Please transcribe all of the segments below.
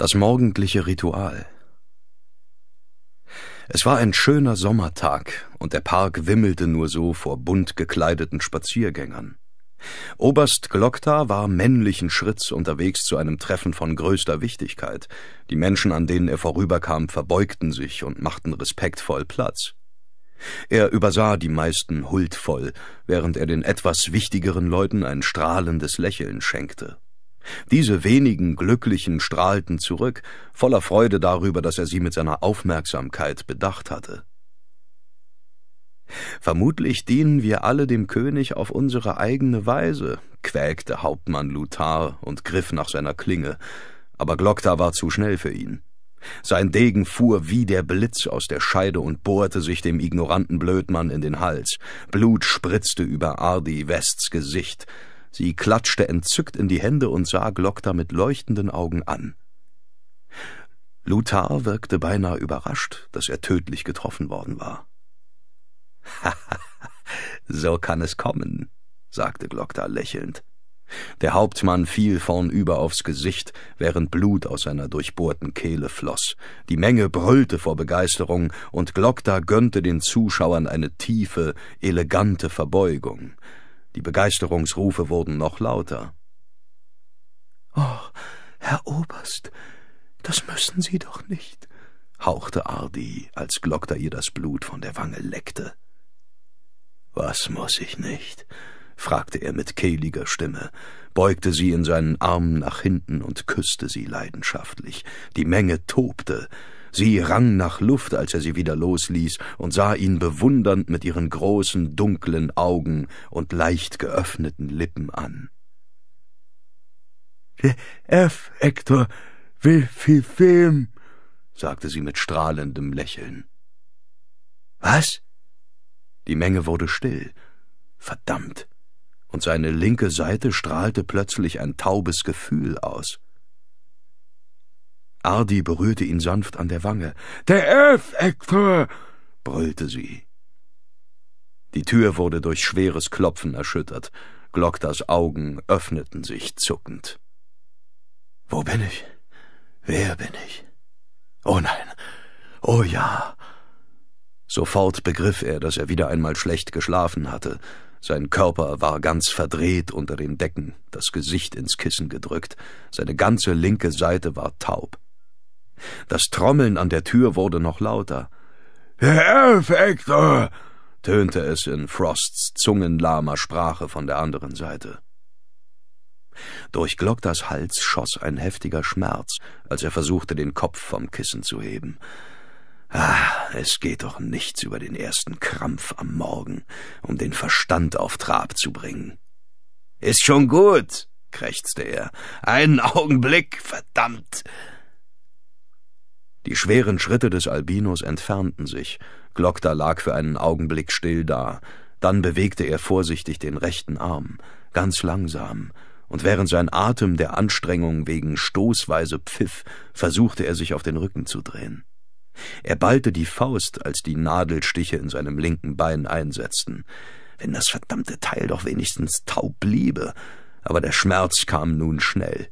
Das morgendliche Ritual. Es war ein schöner Sommertag, und der Park wimmelte nur so vor bunt gekleideten Spaziergängern. Oberst Glockta war männlichen Schritts unterwegs zu einem Treffen von größter Wichtigkeit. Die Menschen, an denen er vorüberkam, verbeugten sich und machten respektvoll Platz. Er übersah die meisten huldvoll, während er den etwas wichtigeren Leuten ein strahlendes Lächeln schenkte. Diese wenigen Glücklichen strahlten zurück, voller Freude darüber, dass er sie mit seiner Aufmerksamkeit bedacht hatte. Vermutlich dienen wir alle dem König auf unsere eigene Weise, quäkte Hauptmann Luthar und griff nach seiner Klinge, aber Glokta war zu schnell für ihn. Sein Degen fuhr wie der Blitz aus der Scheide und bohrte sich dem ignoranten Blödmann in den Hals. Blut spritzte über Ardi Wests Gesicht, Sie klatschte entzückt in die Hände und sah Glockter mit leuchtenden Augen an. Luthar wirkte beinahe überrascht, dass er tödlich getroffen worden war. so kann es kommen, sagte Glockter lächelnd. Der Hauptmann fiel vornüber aufs Gesicht, während Blut aus seiner durchbohrten Kehle floss. Die Menge brüllte vor Begeisterung, und Glockta gönnte den Zuschauern eine tiefe, elegante Verbeugung. Die Begeisterungsrufe wurden noch lauter. Oh, Herr Oberst, das müssen Sie doch nicht, hauchte Ardi, als Glockter ihr das Blut von der Wange leckte. Was muss ich nicht? fragte er mit kehliger Stimme, beugte sie in seinen Armen nach hinten und küsste sie leidenschaftlich. Die Menge tobte, Sie rang nach Luft, als er sie wieder losließ, und sah ihn bewundernd mit ihren großen, dunklen Augen und leicht geöffneten Lippen an. F. Hector will viel Film, sagte sie mit strahlendem Lächeln. Was? Die Menge wurde still. Verdammt. Und seine linke Seite strahlte plötzlich ein taubes Gefühl aus. Ardi berührte ihn sanft an der Wange. Der Elf, Ektor! brüllte sie. Die Tür wurde durch schweres Klopfen erschüttert. Gloktas Augen öffneten sich zuckend. Wo bin ich? Wer bin ich? Oh nein! Oh ja! Sofort begriff er, dass er wieder einmal schlecht geschlafen hatte. Sein Körper war ganz verdreht unter den Decken, das Gesicht ins Kissen gedrückt, seine ganze linke Seite war taub. Das Trommeln an der Tür wurde noch lauter. Herr Hector! tönte es in Frosts zungenlahmer Sprache von der anderen Seite. Durch Glockters Hals schoss ein heftiger Schmerz, als er versuchte, den Kopf vom Kissen zu heben. Ah, es geht doch nichts über den ersten Krampf am Morgen, um den Verstand auf Trab zu bringen. Ist schon gut, krächzte er. Einen Augenblick, verdammt! Die schweren Schritte des Albinos entfernten sich. Glockter lag für einen Augenblick still da. Dann bewegte er vorsichtig den rechten Arm, ganz langsam, und während sein Atem der Anstrengung wegen stoßweise pfiff, versuchte er sich auf den Rücken zu drehen. Er ballte die Faust, als die Nadelstiche in seinem linken Bein einsetzten. Wenn das verdammte Teil doch wenigstens taub bliebe. Aber der Schmerz kam nun schnell.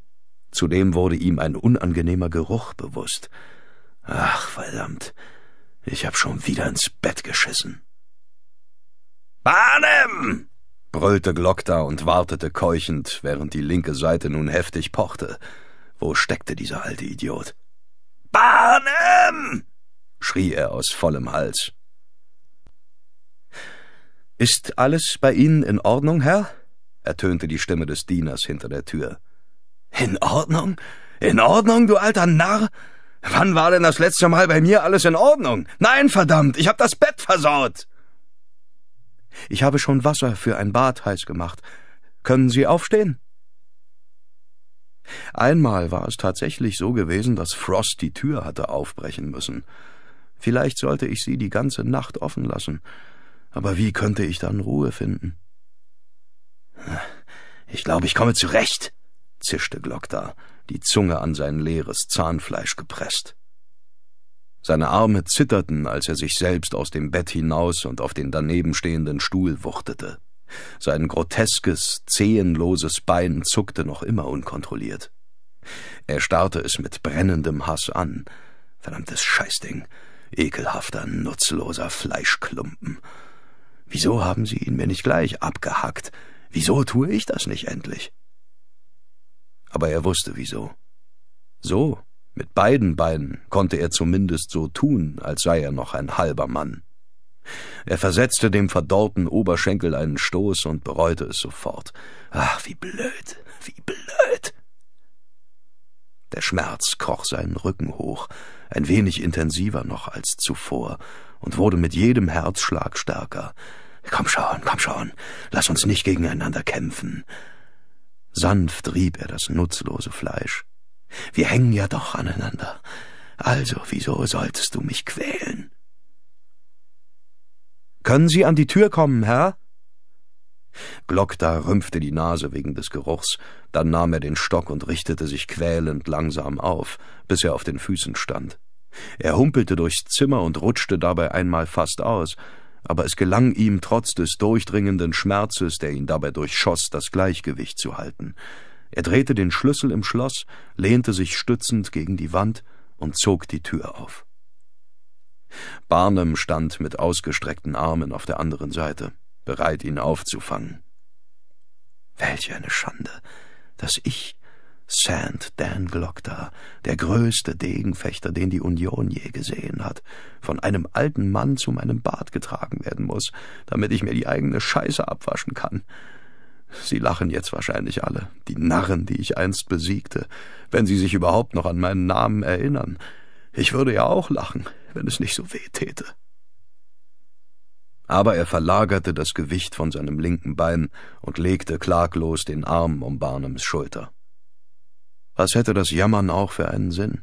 Zudem wurde ihm ein unangenehmer Geruch bewusst. Ach, verdammt. Ich hab schon wieder ins Bett geschissen. Barnum! brüllte Glockta und wartete keuchend, während die linke Seite nun heftig pochte. Wo steckte dieser alte Idiot? Barnum! schrie er aus vollem Hals. Ist alles bei Ihnen in Ordnung, Herr? ertönte die Stimme des Dieners hinter der Tür. In Ordnung? In Ordnung, du alter Narr? Wann war denn das letzte Mal bei mir alles in Ordnung? Nein, verdammt, ich hab das Bett versaut. Ich habe schon Wasser für ein Bad heiß gemacht. Können Sie aufstehen? Einmal war es tatsächlich so gewesen, dass Frost die Tür hatte aufbrechen müssen. Vielleicht sollte ich sie die ganze Nacht offen lassen. Aber wie könnte ich dann Ruhe finden? Ich glaube, ich komme zurecht, zischte Glock da die Zunge an sein leeres Zahnfleisch gepresst. Seine Arme zitterten, als er sich selbst aus dem Bett hinaus und auf den danebenstehenden Stuhl wuchtete. Sein groteskes, zehenloses Bein zuckte noch immer unkontrolliert. Er starrte es mit brennendem Hass an. Verdammtes Scheißding. Ekelhafter, nutzloser Fleischklumpen. Wieso haben sie ihn mir nicht gleich abgehackt? Wieso tue ich das nicht endlich? aber er wusste wieso. So, mit beiden Beinen konnte er zumindest so tun, als sei er noch ein halber Mann. Er versetzte dem verdorrten Oberschenkel einen Stoß und bereute es sofort. Ach, wie blöd, wie blöd. Der Schmerz kroch seinen Rücken hoch, ein wenig intensiver noch als zuvor, und wurde mit jedem Herzschlag stärker. Komm schon, komm schon, lass uns nicht gegeneinander kämpfen. Sanft rieb er das nutzlose Fleisch. Wir hängen ja doch aneinander. Also, wieso solltest du mich quälen? Können Sie an die Tür kommen, Herr? Glockda rümpfte die Nase wegen des Geruchs, dann nahm er den Stock und richtete sich quälend langsam auf, bis er auf den Füßen stand. Er humpelte durchs Zimmer und rutschte dabei einmal fast aus, aber es gelang ihm trotz des durchdringenden Schmerzes, der ihn dabei durchschoss, das Gleichgewicht zu halten. Er drehte den Schlüssel im Schloss, lehnte sich stützend gegen die Wand und zog die Tür auf. Barnum stand mit ausgestreckten Armen auf der anderen Seite, bereit, ihn aufzufangen. Welch eine Schande, dass ich, Sand Dan Glockter, der größte Degenfechter, den die Union je gesehen hat, von einem alten Mann zu meinem Bad getragen werden muss, damit ich mir die eigene Scheiße abwaschen kann. Sie lachen jetzt wahrscheinlich alle, die Narren, die ich einst besiegte, wenn sie sich überhaupt noch an meinen Namen erinnern. Ich würde ja auch lachen, wenn es nicht so weh täte. Aber er verlagerte das Gewicht von seinem linken Bein und legte klaglos den Arm um Barnums Schulter. Was hätte das Jammern auch für einen Sinn?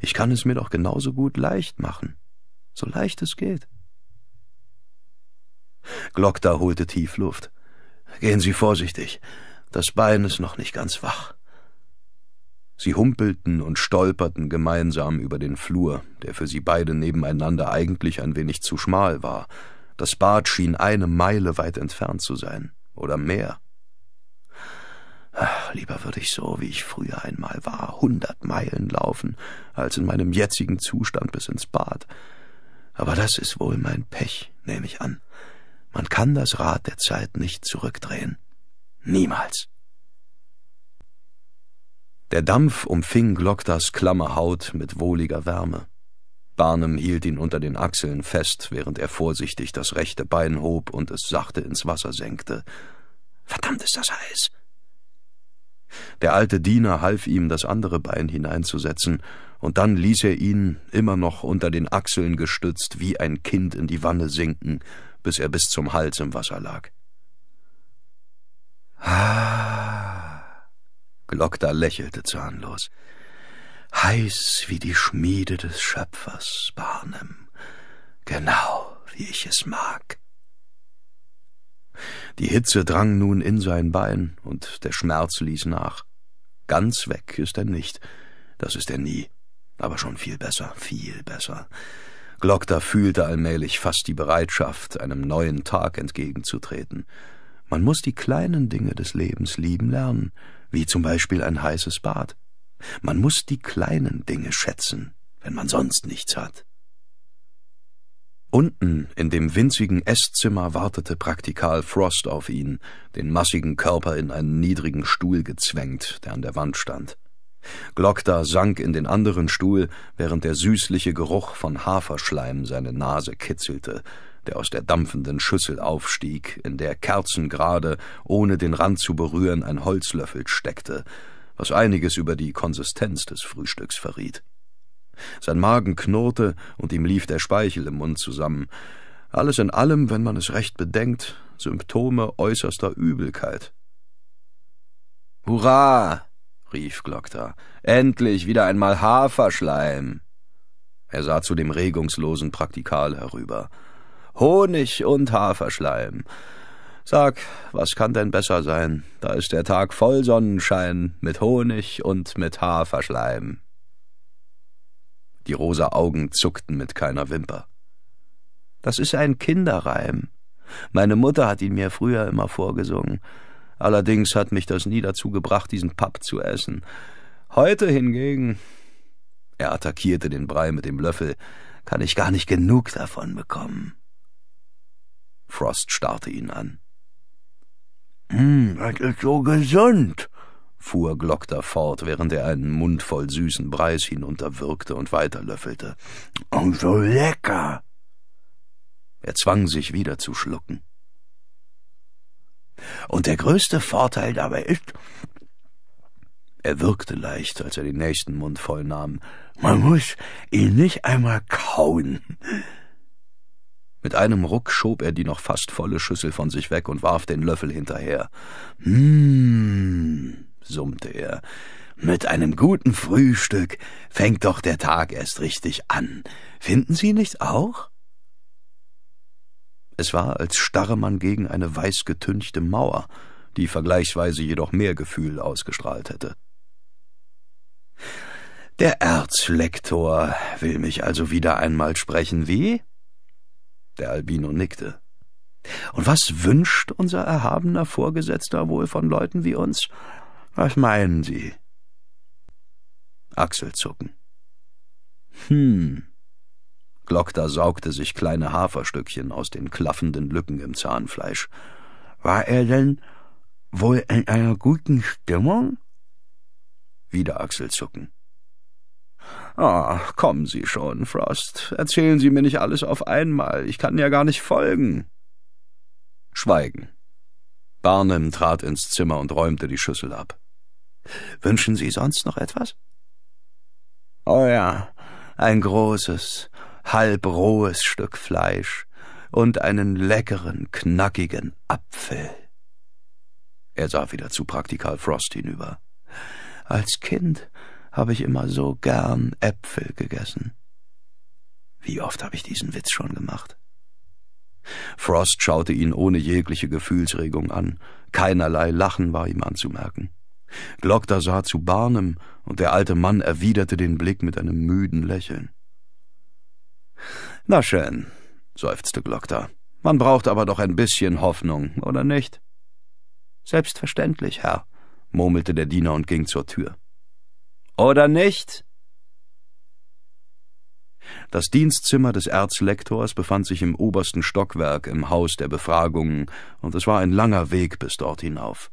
Ich kann es mir doch genauso gut leicht machen, so leicht es geht. Glockda holte tief Luft. Gehen Sie vorsichtig, das Bein ist noch nicht ganz wach. Sie humpelten und stolperten gemeinsam über den Flur, der für sie beide nebeneinander eigentlich ein wenig zu schmal war. Das Bad schien eine Meile weit entfernt zu sein, oder mehr. Ach, lieber würde ich so, wie ich früher einmal war, hundert Meilen laufen, als in meinem jetzigen Zustand bis ins Bad. Aber das ist wohl mein Pech, nehme ich an. Man kann das Rad der Zeit nicht zurückdrehen. Niemals. Der Dampf umfing Glockters klamme Haut mit wohliger Wärme. Barnum hielt ihn unter den Achseln fest, während er vorsichtig das rechte Bein hob und es sachte ins Wasser senkte. Verdammt ist das heiß! Der alte Diener half ihm, das andere Bein hineinzusetzen, und dann ließ er ihn, immer noch unter den Achseln gestützt, wie ein Kind in die Wanne sinken, bis er bis zum Hals im Wasser lag. Ah! Glockda lächelte zahnlos. Heiß wie die Schmiede des Schöpfers, Barnum. Genau, wie ich es mag. Die Hitze drang nun in sein Bein, und der Schmerz ließ nach. Ganz weg ist er nicht, das ist er nie, aber schon viel besser, viel besser. Glockter fühlte allmählich fast die Bereitschaft, einem neuen Tag entgegenzutreten. Man muss die kleinen Dinge des Lebens lieben lernen, wie zum Beispiel ein heißes Bad. Man muss die kleinen Dinge schätzen, wenn man sonst nichts hat. Unten in dem winzigen Esszimmer wartete Praktikal Frost auf ihn, den massigen Körper in einen niedrigen Stuhl gezwängt, der an der Wand stand. Glockta sank in den anderen Stuhl, während der süßliche Geruch von Haferschleim seine Nase kitzelte, der aus der dampfenden Schüssel aufstieg, in der kerzengerade, ohne den Rand zu berühren, ein Holzlöffel steckte, was einiges über die Konsistenz des Frühstücks verriet. Sein Magen knurrte und ihm lief der Speichel im Mund zusammen. Alles in allem, wenn man es recht bedenkt, Symptome äußerster Übelkeit. Hurra! rief Glokta. Endlich wieder einmal Haferschleim! Er sah zu dem regungslosen Praktikal herüber. Honig und Haferschleim. Sag, was kann denn besser sein? Da ist der Tag voll Sonnenschein, mit Honig und mit Haferschleim. Die rosa Augen zuckten mit keiner Wimper. Das ist ein Kinderreim. Meine Mutter hat ihn mir früher immer vorgesungen. Allerdings hat mich das nie dazu gebracht, diesen Papp zu essen. Heute hingegen. Er attackierte den Brei mit dem Löffel. Kann ich gar nicht genug davon bekommen. Frost starrte ihn an. Hm, das ist so gesund fuhr Glockter fort, während er einen Mund voll süßen Breis hinunterwürgte und weiterlöffelte. Und oh, so lecker! Er zwang sich wieder zu schlucken. Und der größte Vorteil dabei ist, er wirkte leicht, als er den nächsten Mund voll nahm. Man muss ihn nicht einmal kauen. Mit einem Ruck schob er die noch fast volle Schüssel von sich weg und warf den Löffel hinterher. Mmh summte er. Mit einem guten Frühstück fängt doch der Tag erst richtig an. Finden Sie nicht auch? Es war, als starre man gegen eine weiß getünchte Mauer, die vergleichsweise jedoch mehr Gefühl ausgestrahlt hätte. Der Erzlektor will mich also wieder einmal sprechen, wie? Der Albino nickte. Und was wünscht unser erhabener Vorgesetzter wohl von Leuten wie uns? Was meinen Sie? Achselzucken. Hm. Glockter saugte sich kleine Haferstückchen aus den klaffenden Lücken im Zahnfleisch. War er denn wohl in einer guten Stimmung? Wieder Achselzucken. Ah, kommen Sie schon, Frost. Erzählen Sie mir nicht alles auf einmal. Ich kann ja gar nicht folgen. Schweigen. Barnum trat ins Zimmer und räumte die Schüssel ab. Wünschen Sie sonst noch etwas? Oh ja, ein großes, halb rohes Stück Fleisch und einen leckeren, knackigen Apfel. Er sah wieder zu Praktikal Frost hinüber. Als Kind habe ich immer so gern Äpfel gegessen. Wie oft habe ich diesen Witz schon gemacht? Frost schaute ihn ohne jegliche Gefühlsregung an. Keinerlei Lachen war ihm anzumerken. Glockter sah zu Barnum, und der alte Mann erwiderte den Blick mit einem müden Lächeln. Na schön, seufzte Glockter. Man braucht aber doch ein bisschen Hoffnung, oder nicht? Selbstverständlich, Herr, murmelte der Diener und ging zur Tür. Oder nicht? Das Dienstzimmer des Erzlektors befand sich im obersten Stockwerk im Haus der Befragungen, und es war ein langer Weg bis dort hinauf.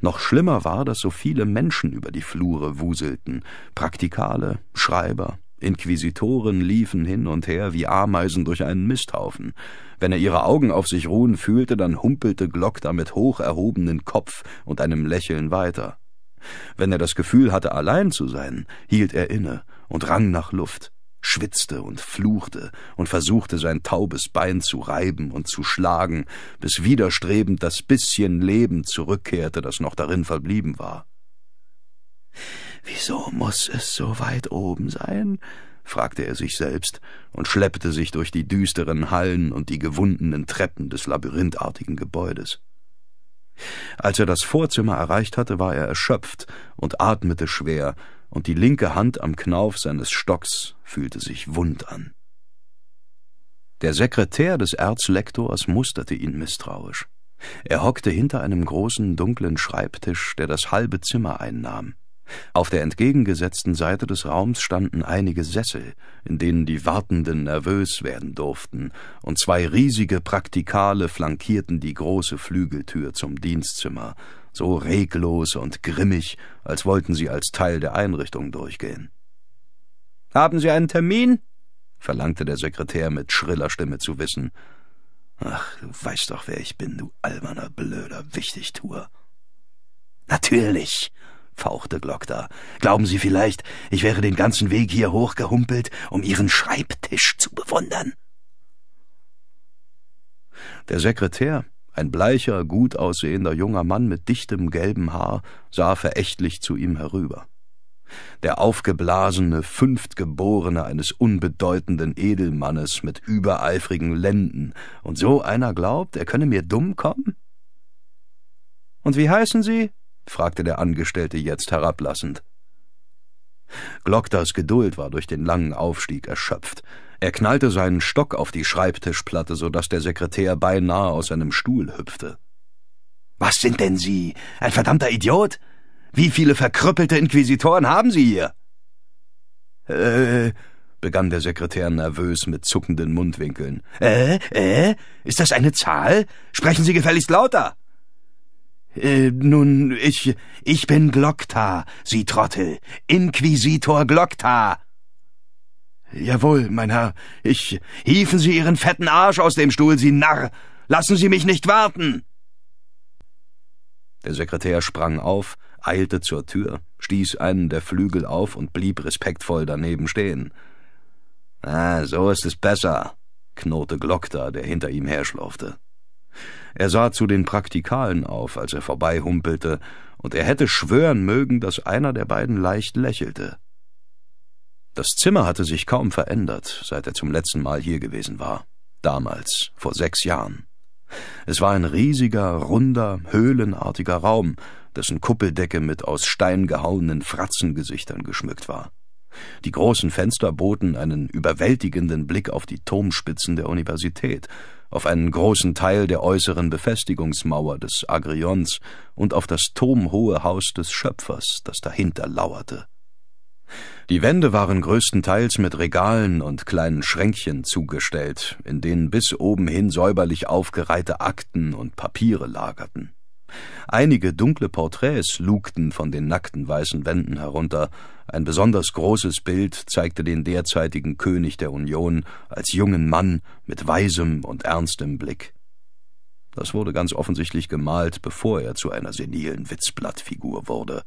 Noch schlimmer war, dass so viele Menschen über die Flure wuselten. Praktikale, Schreiber, Inquisitoren liefen hin und her wie Ameisen durch einen Misthaufen. Wenn er ihre Augen auf sich ruhen fühlte, dann humpelte Glock da mit hoch erhobenen Kopf und einem Lächeln weiter. Wenn er das Gefühl hatte, allein zu sein, hielt er inne und rang nach Luft schwitzte und fluchte und versuchte sein taubes Bein zu reiben und zu schlagen, bis widerstrebend das bisschen Leben zurückkehrte, das noch darin verblieben war. Wieso muß es so weit oben sein? fragte er sich selbst und schleppte sich durch die düsteren Hallen und die gewundenen Treppen des labyrinthartigen Gebäudes. Als er das Vorzimmer erreicht hatte, war er erschöpft und atmete schwer, und die linke Hand am Knauf seines Stocks fühlte sich wund an. Der Sekretär des Erzlektors musterte ihn misstrauisch. Er hockte hinter einem großen, dunklen Schreibtisch, der das halbe Zimmer einnahm. Auf der entgegengesetzten Seite des Raums standen einige Sessel, in denen die Wartenden nervös werden durften, und zwei riesige Praktikale flankierten die große Flügeltür zum Dienstzimmer, so reglos und grimmig, als wollten sie als Teil der Einrichtung durchgehen. Haben Sie einen Termin? verlangte der Sekretär mit schriller Stimme zu wissen. Ach, du weißt doch, wer ich bin, du alberner, blöder Wichtigtuer. Natürlich, fauchte Glockda. Glauben Sie vielleicht, ich wäre den ganzen Weg hier hochgehumpelt, um Ihren Schreibtisch zu bewundern? Der Sekretär, ein bleicher, gut aussehender junger Mann mit dichtem gelbem Haar sah verächtlich zu ihm herüber. Der aufgeblasene Fünftgeborene eines unbedeutenden Edelmannes mit übereifrigen Lenden, und so einer glaubt, er könne mir dumm kommen? Und wie heißen Sie? fragte der Angestellte jetzt herablassend. Glockters Geduld war durch den langen Aufstieg erschöpft, er knallte seinen Stock auf die Schreibtischplatte, so dass der Sekretär beinahe aus seinem Stuhl hüpfte. Was sind denn Sie? Ein verdammter Idiot? Wie viele verkrüppelte Inquisitoren haben Sie hier? Äh, begann der Sekretär nervös mit zuckenden Mundwinkeln. Äh, äh, ist das eine Zahl? Sprechen Sie gefälligst lauter! Äh, nun, ich, ich bin Glockta, Sie Trottel, Inquisitor Glockta. Jawohl, mein Herr. Ich. Hieven Sie Ihren fetten Arsch aus dem Stuhl, Sie Narr! Lassen Sie mich nicht warten! Der Sekretär sprang auf, eilte zur Tür, stieß einen der Flügel auf und blieb respektvoll daneben stehen. Ah, so ist es besser, knurrte Glockter, der hinter ihm herschlurfte. Er sah zu den Praktikalen auf, als er vorbeihumpelte, und er hätte schwören mögen, dass einer der beiden leicht lächelte. Das Zimmer hatte sich kaum verändert, seit er zum letzten Mal hier gewesen war. Damals, vor sechs Jahren. Es war ein riesiger, runder, höhlenartiger Raum, dessen Kuppeldecke mit aus Stein gehauenen Fratzengesichtern geschmückt war. Die großen Fenster boten einen überwältigenden Blick auf die Turmspitzen der Universität, auf einen großen Teil der äußeren Befestigungsmauer des Agrions und auf das turmhohe Haus des Schöpfers, das dahinter lauerte. Die Wände waren größtenteils mit Regalen und kleinen Schränkchen zugestellt, in denen bis oben hin säuberlich aufgereihte Akten und Papiere lagerten. Einige dunkle Porträts lugten von den nackten weißen Wänden herunter, ein besonders großes Bild zeigte den derzeitigen König der Union als jungen Mann mit weisem und ernstem Blick. Das wurde ganz offensichtlich gemalt, bevor er zu einer senilen Witzblattfigur wurde,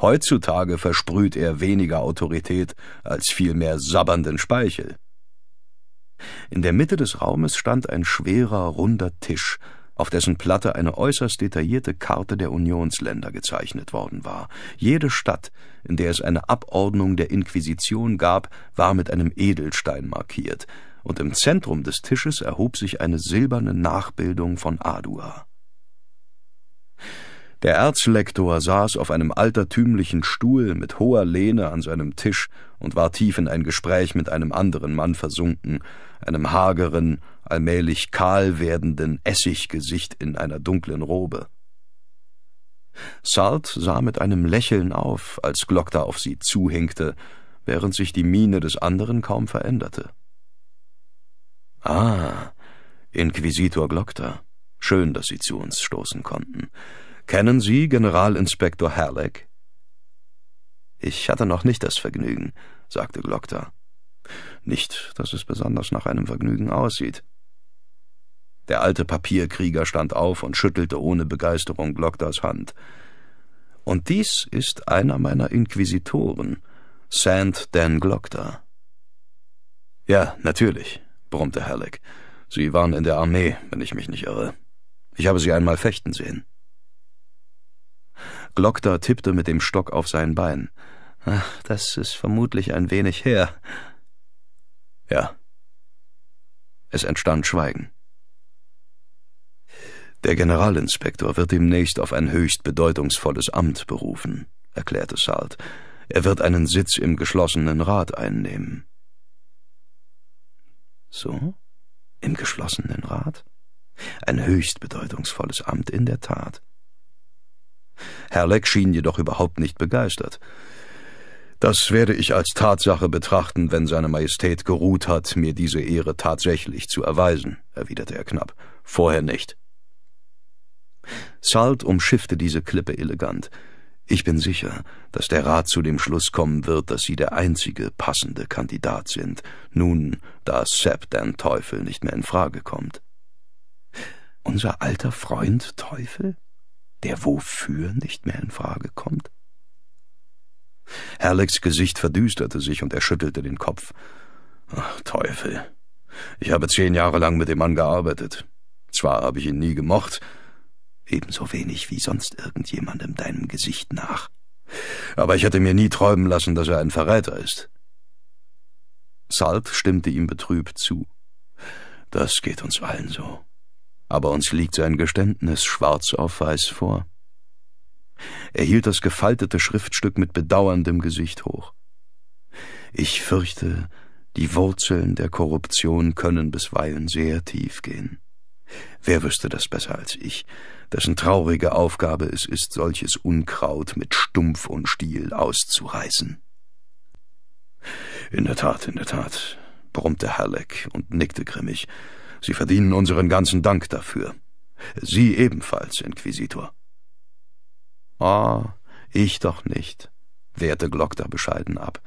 Heutzutage versprüht er weniger Autorität als vielmehr sabbernden Speichel. In der Mitte des Raumes stand ein schwerer, runder Tisch, auf dessen Platte eine äußerst detaillierte Karte der Unionsländer gezeichnet worden war. Jede Stadt, in der es eine Abordnung der Inquisition gab, war mit einem Edelstein markiert, und im Zentrum des Tisches erhob sich eine silberne Nachbildung von Adua. Der Erzlektor saß auf einem altertümlichen Stuhl mit hoher Lehne an seinem Tisch und war tief in ein Gespräch mit einem anderen Mann versunken, einem hageren, allmählich kahl werdenden Essiggesicht in einer dunklen Robe. Sart sah mit einem Lächeln auf, als Glockter auf sie zuhinkte, während sich die Miene des anderen kaum veränderte. Ah, Inquisitor Glockter, schön, dass Sie zu uns stoßen konnten. Kennen Sie Generalinspektor Herleck? Ich hatte noch nicht das Vergnügen, sagte Glockter. Nicht, dass es besonders nach einem Vergnügen aussieht. Der alte Papierkrieger stand auf und schüttelte ohne Begeisterung Glockters Hand. Und dies ist einer meiner Inquisitoren, Saint Dan Glockter. Ja, natürlich, brummte Halleck. Sie waren in der Armee, wenn ich mich nicht irre. Ich habe Sie einmal fechten sehen. Glockter tippte mit dem Stock auf sein Bein. Ach, das ist vermutlich ein wenig her. Ja. Es entstand Schweigen. Der Generalinspektor wird demnächst auf ein höchst bedeutungsvolles Amt berufen, erklärte Salt. Er wird einen Sitz im geschlossenen Rat einnehmen. So? Im geschlossenen Rat? Ein höchst bedeutungsvolles Amt in der Tat. Herleck schien jedoch überhaupt nicht begeistert. Das werde ich als Tatsache betrachten, wenn seine Majestät geruht hat, mir diese Ehre tatsächlich zu erweisen, erwiderte er knapp. Vorher nicht. Salt umschiffte diese Klippe elegant. Ich bin sicher, dass der Rat zu dem Schluss kommen wird, dass Sie der einzige passende Kandidat sind, nun, da Sepp den Teufel nicht mehr in Frage kommt. Unser alter Freund Teufel? der Wofür nicht mehr in Frage kommt? Herlecks Gesicht verdüsterte sich und er schüttelte den Kopf. Ach, Teufel. Ich habe zehn Jahre lang mit dem Mann gearbeitet. Zwar habe ich ihn nie gemocht, ebenso wenig wie sonst irgendjemandem deinem Gesicht nach. Aber ich hätte mir nie träumen lassen, dass er ein Verräter ist. Salt stimmte ihm betrübt zu. Das geht uns allen so aber uns liegt sein Geständnis schwarz auf weiß vor. Er hielt das gefaltete Schriftstück mit bedauerndem Gesicht hoch. Ich fürchte, die Wurzeln der Korruption können bisweilen sehr tief gehen. Wer wüsste das besser als ich, dessen traurige Aufgabe es ist, solches Unkraut mit Stumpf und Stiel auszureißen? In der Tat, in der Tat, brummte Halleck und nickte grimmig. Sie verdienen unseren ganzen Dank dafür. Sie ebenfalls, Inquisitor. Ah, oh, ich doch nicht, wehrte Glockter bescheiden ab.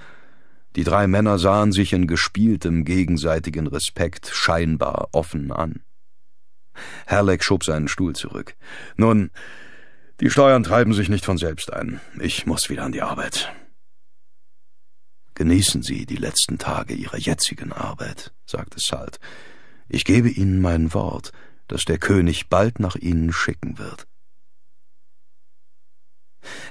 Die drei Männer sahen sich in gespieltem gegenseitigen Respekt scheinbar offen an. Herleck schob seinen Stuhl zurück. Nun, die Steuern treiben sich nicht von selbst ein. Ich muss wieder an die Arbeit. Genießen Sie die letzten Tage Ihrer jetzigen Arbeit, sagte Salt. Ich gebe Ihnen mein Wort, dass der König bald nach Ihnen schicken wird.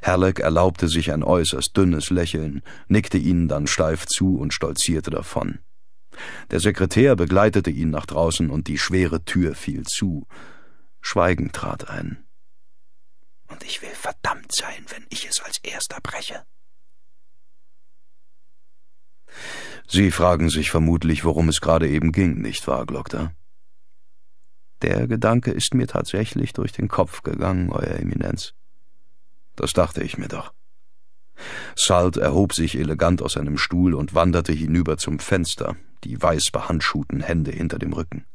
Herleck erlaubte sich ein äußerst dünnes Lächeln, nickte ihnen dann steif zu und stolzierte davon. Der Sekretär begleitete ihn nach draußen und die schwere Tür fiel zu. Schweigen trat ein. Und ich will verdammt sein, wenn ich es als erster breche. Sie fragen sich vermutlich, worum es gerade eben ging, nicht wahr, Glokta? Der Gedanke ist mir tatsächlich durch den Kopf gegangen, Euer Eminenz. Das dachte ich mir doch. Salt erhob sich elegant aus seinem Stuhl und wanderte hinüber zum Fenster, die weiß behandschuhten Hände hinter dem Rücken.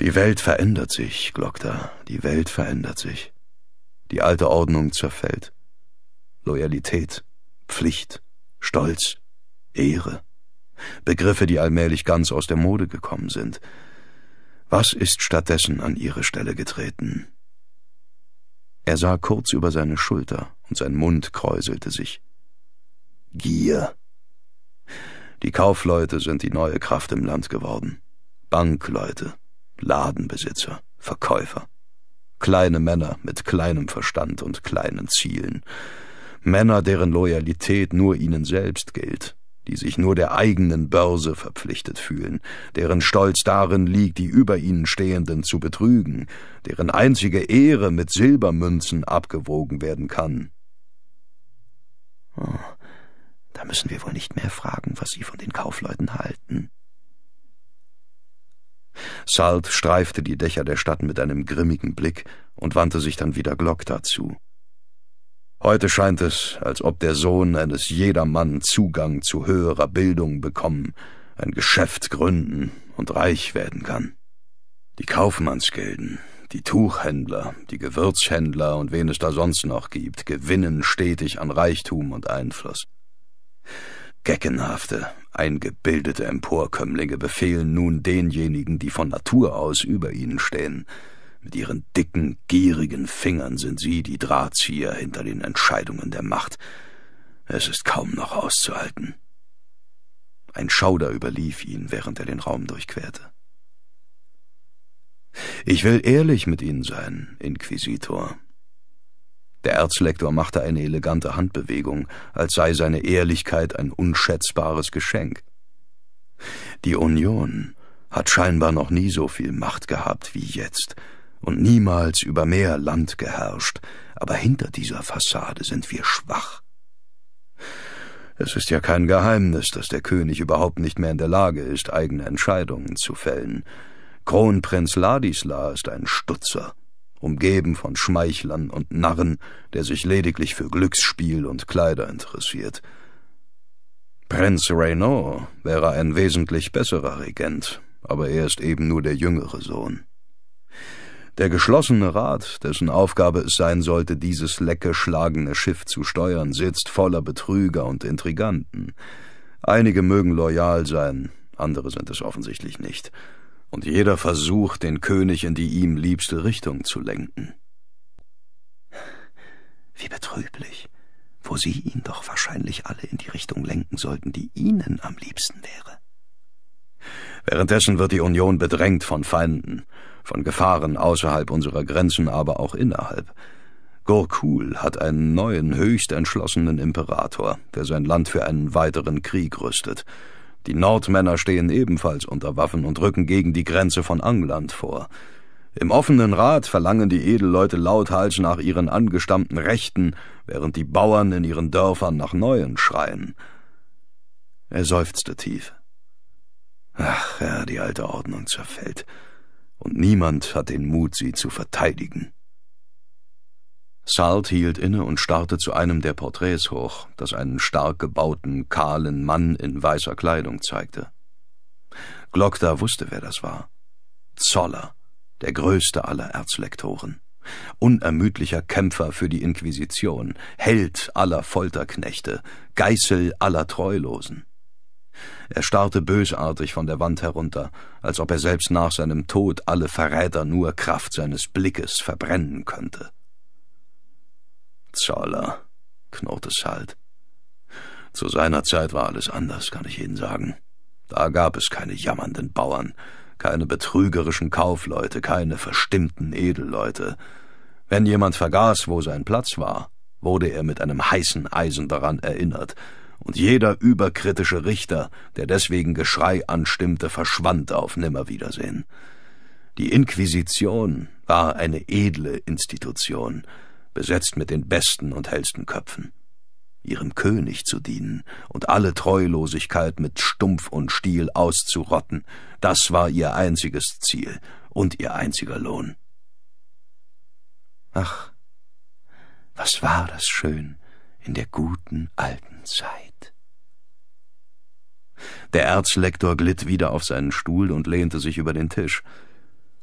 Die Welt verändert sich, Glokta, die Welt verändert sich. Die alte Ordnung zerfällt. Loyalität, Pflicht, Stolz, Ehre, Begriffe, die allmählich ganz aus der Mode gekommen sind. Was ist stattdessen an ihre Stelle getreten? Er sah kurz über seine Schulter und sein Mund kräuselte sich. Gier. Die Kaufleute sind die neue Kraft im Land geworden. Bankleute, Ladenbesitzer, Verkäufer. Kleine Männer mit kleinem Verstand und kleinen Zielen. Männer, deren Loyalität nur ihnen selbst gilt die sich nur der eigenen Börse verpflichtet fühlen, deren Stolz darin liegt, die über ihnen Stehenden zu betrügen, deren einzige Ehre mit Silbermünzen abgewogen werden kann. Oh, da müssen wir wohl nicht mehr fragen, was Sie von den Kaufleuten halten. Salt streifte die Dächer der Stadt mit einem grimmigen Blick und wandte sich dann wieder Glock dazu. Heute scheint es, als ob der Sohn eines jedermann Zugang zu höherer Bildung bekommen, ein Geschäft gründen und reich werden kann. Die Kaufmannsgilden, die Tuchhändler, die Gewürzhändler und wen es da sonst noch gibt, gewinnen stetig an Reichtum und Einfluss. Geckenhafte, eingebildete Emporkömmlinge befehlen nun denjenigen, die von Natur aus über ihnen stehen, mit ihren dicken, gierigen Fingern sind sie die Drahtzieher hinter den Entscheidungen der Macht. Es ist kaum noch auszuhalten. Ein Schauder überlief ihn, während er den Raum durchquerte. Ich will ehrlich mit Ihnen sein, Inquisitor. Der Erzlektor machte eine elegante Handbewegung, als sei seine Ehrlichkeit ein unschätzbares Geschenk. Die Union hat scheinbar noch nie so viel Macht gehabt wie jetzt, und niemals über mehr Land geherrscht, aber hinter dieser Fassade sind wir schwach. Es ist ja kein Geheimnis, dass der König überhaupt nicht mehr in der Lage ist, eigene Entscheidungen zu fällen. Kronprinz Ladisla ist ein Stutzer, umgeben von Schmeichlern und Narren, der sich lediglich für Glücksspiel und Kleider interessiert. Prinz Reynaud wäre ein wesentlich besserer Regent, aber er ist eben nur der jüngere Sohn. Der geschlossene Rat, dessen Aufgabe es sein sollte, dieses leckeschlagene Schiff zu steuern, sitzt voller Betrüger und Intriganten. Einige mögen loyal sein, andere sind es offensichtlich nicht. Und jeder versucht, den König in die ihm liebste Richtung zu lenken. Wie betrüblich, wo sie ihn doch wahrscheinlich alle in die Richtung lenken sollten, die ihnen am liebsten wäre. Währenddessen wird die Union bedrängt von Feinden von Gefahren außerhalb unserer Grenzen, aber auch innerhalb. Gorkul hat einen neuen, höchst entschlossenen Imperator, der sein Land für einen weiteren Krieg rüstet. Die Nordmänner stehen ebenfalls unter Waffen und rücken gegen die Grenze von Angland vor. Im offenen Rat verlangen die Edelleute lauthals nach ihren angestammten Rechten, während die Bauern in ihren Dörfern nach neuen schreien. Er seufzte tief. Ach, ja, die alte Ordnung zerfällt und niemand hat den Mut, sie zu verteidigen. Salt hielt inne und starrte zu einem der Porträts hoch, das einen stark gebauten, kahlen Mann in weißer Kleidung zeigte. Glockda wusste, wer das war. Zoller, der größte aller Erzlektoren, unermüdlicher Kämpfer für die Inquisition, Held aller Folterknechte, Geißel aller Treulosen. Er starrte bösartig von der Wand herunter, als ob er selbst nach seinem Tod alle Verräter nur Kraft seines Blickes verbrennen könnte. Zoller, knurrte Salt. Zu seiner Zeit war alles anders, kann ich Ihnen sagen. Da gab es keine jammernden Bauern, keine betrügerischen Kaufleute, keine verstimmten Edelleute. Wenn jemand vergaß, wo sein Platz war, wurde er mit einem heißen Eisen daran erinnert, und jeder überkritische Richter, der deswegen Geschrei anstimmte, verschwand auf Nimmerwiedersehen. Die Inquisition war eine edle Institution, besetzt mit den besten und hellsten Köpfen. Ihrem König zu dienen und alle Treulosigkeit mit Stumpf und Stiel auszurotten, das war ihr einziges Ziel und ihr einziger Lohn. Ach, was war das schön in der guten alten Menschheit. Der Erzlektor glitt wieder auf seinen Stuhl und lehnte sich über den Tisch.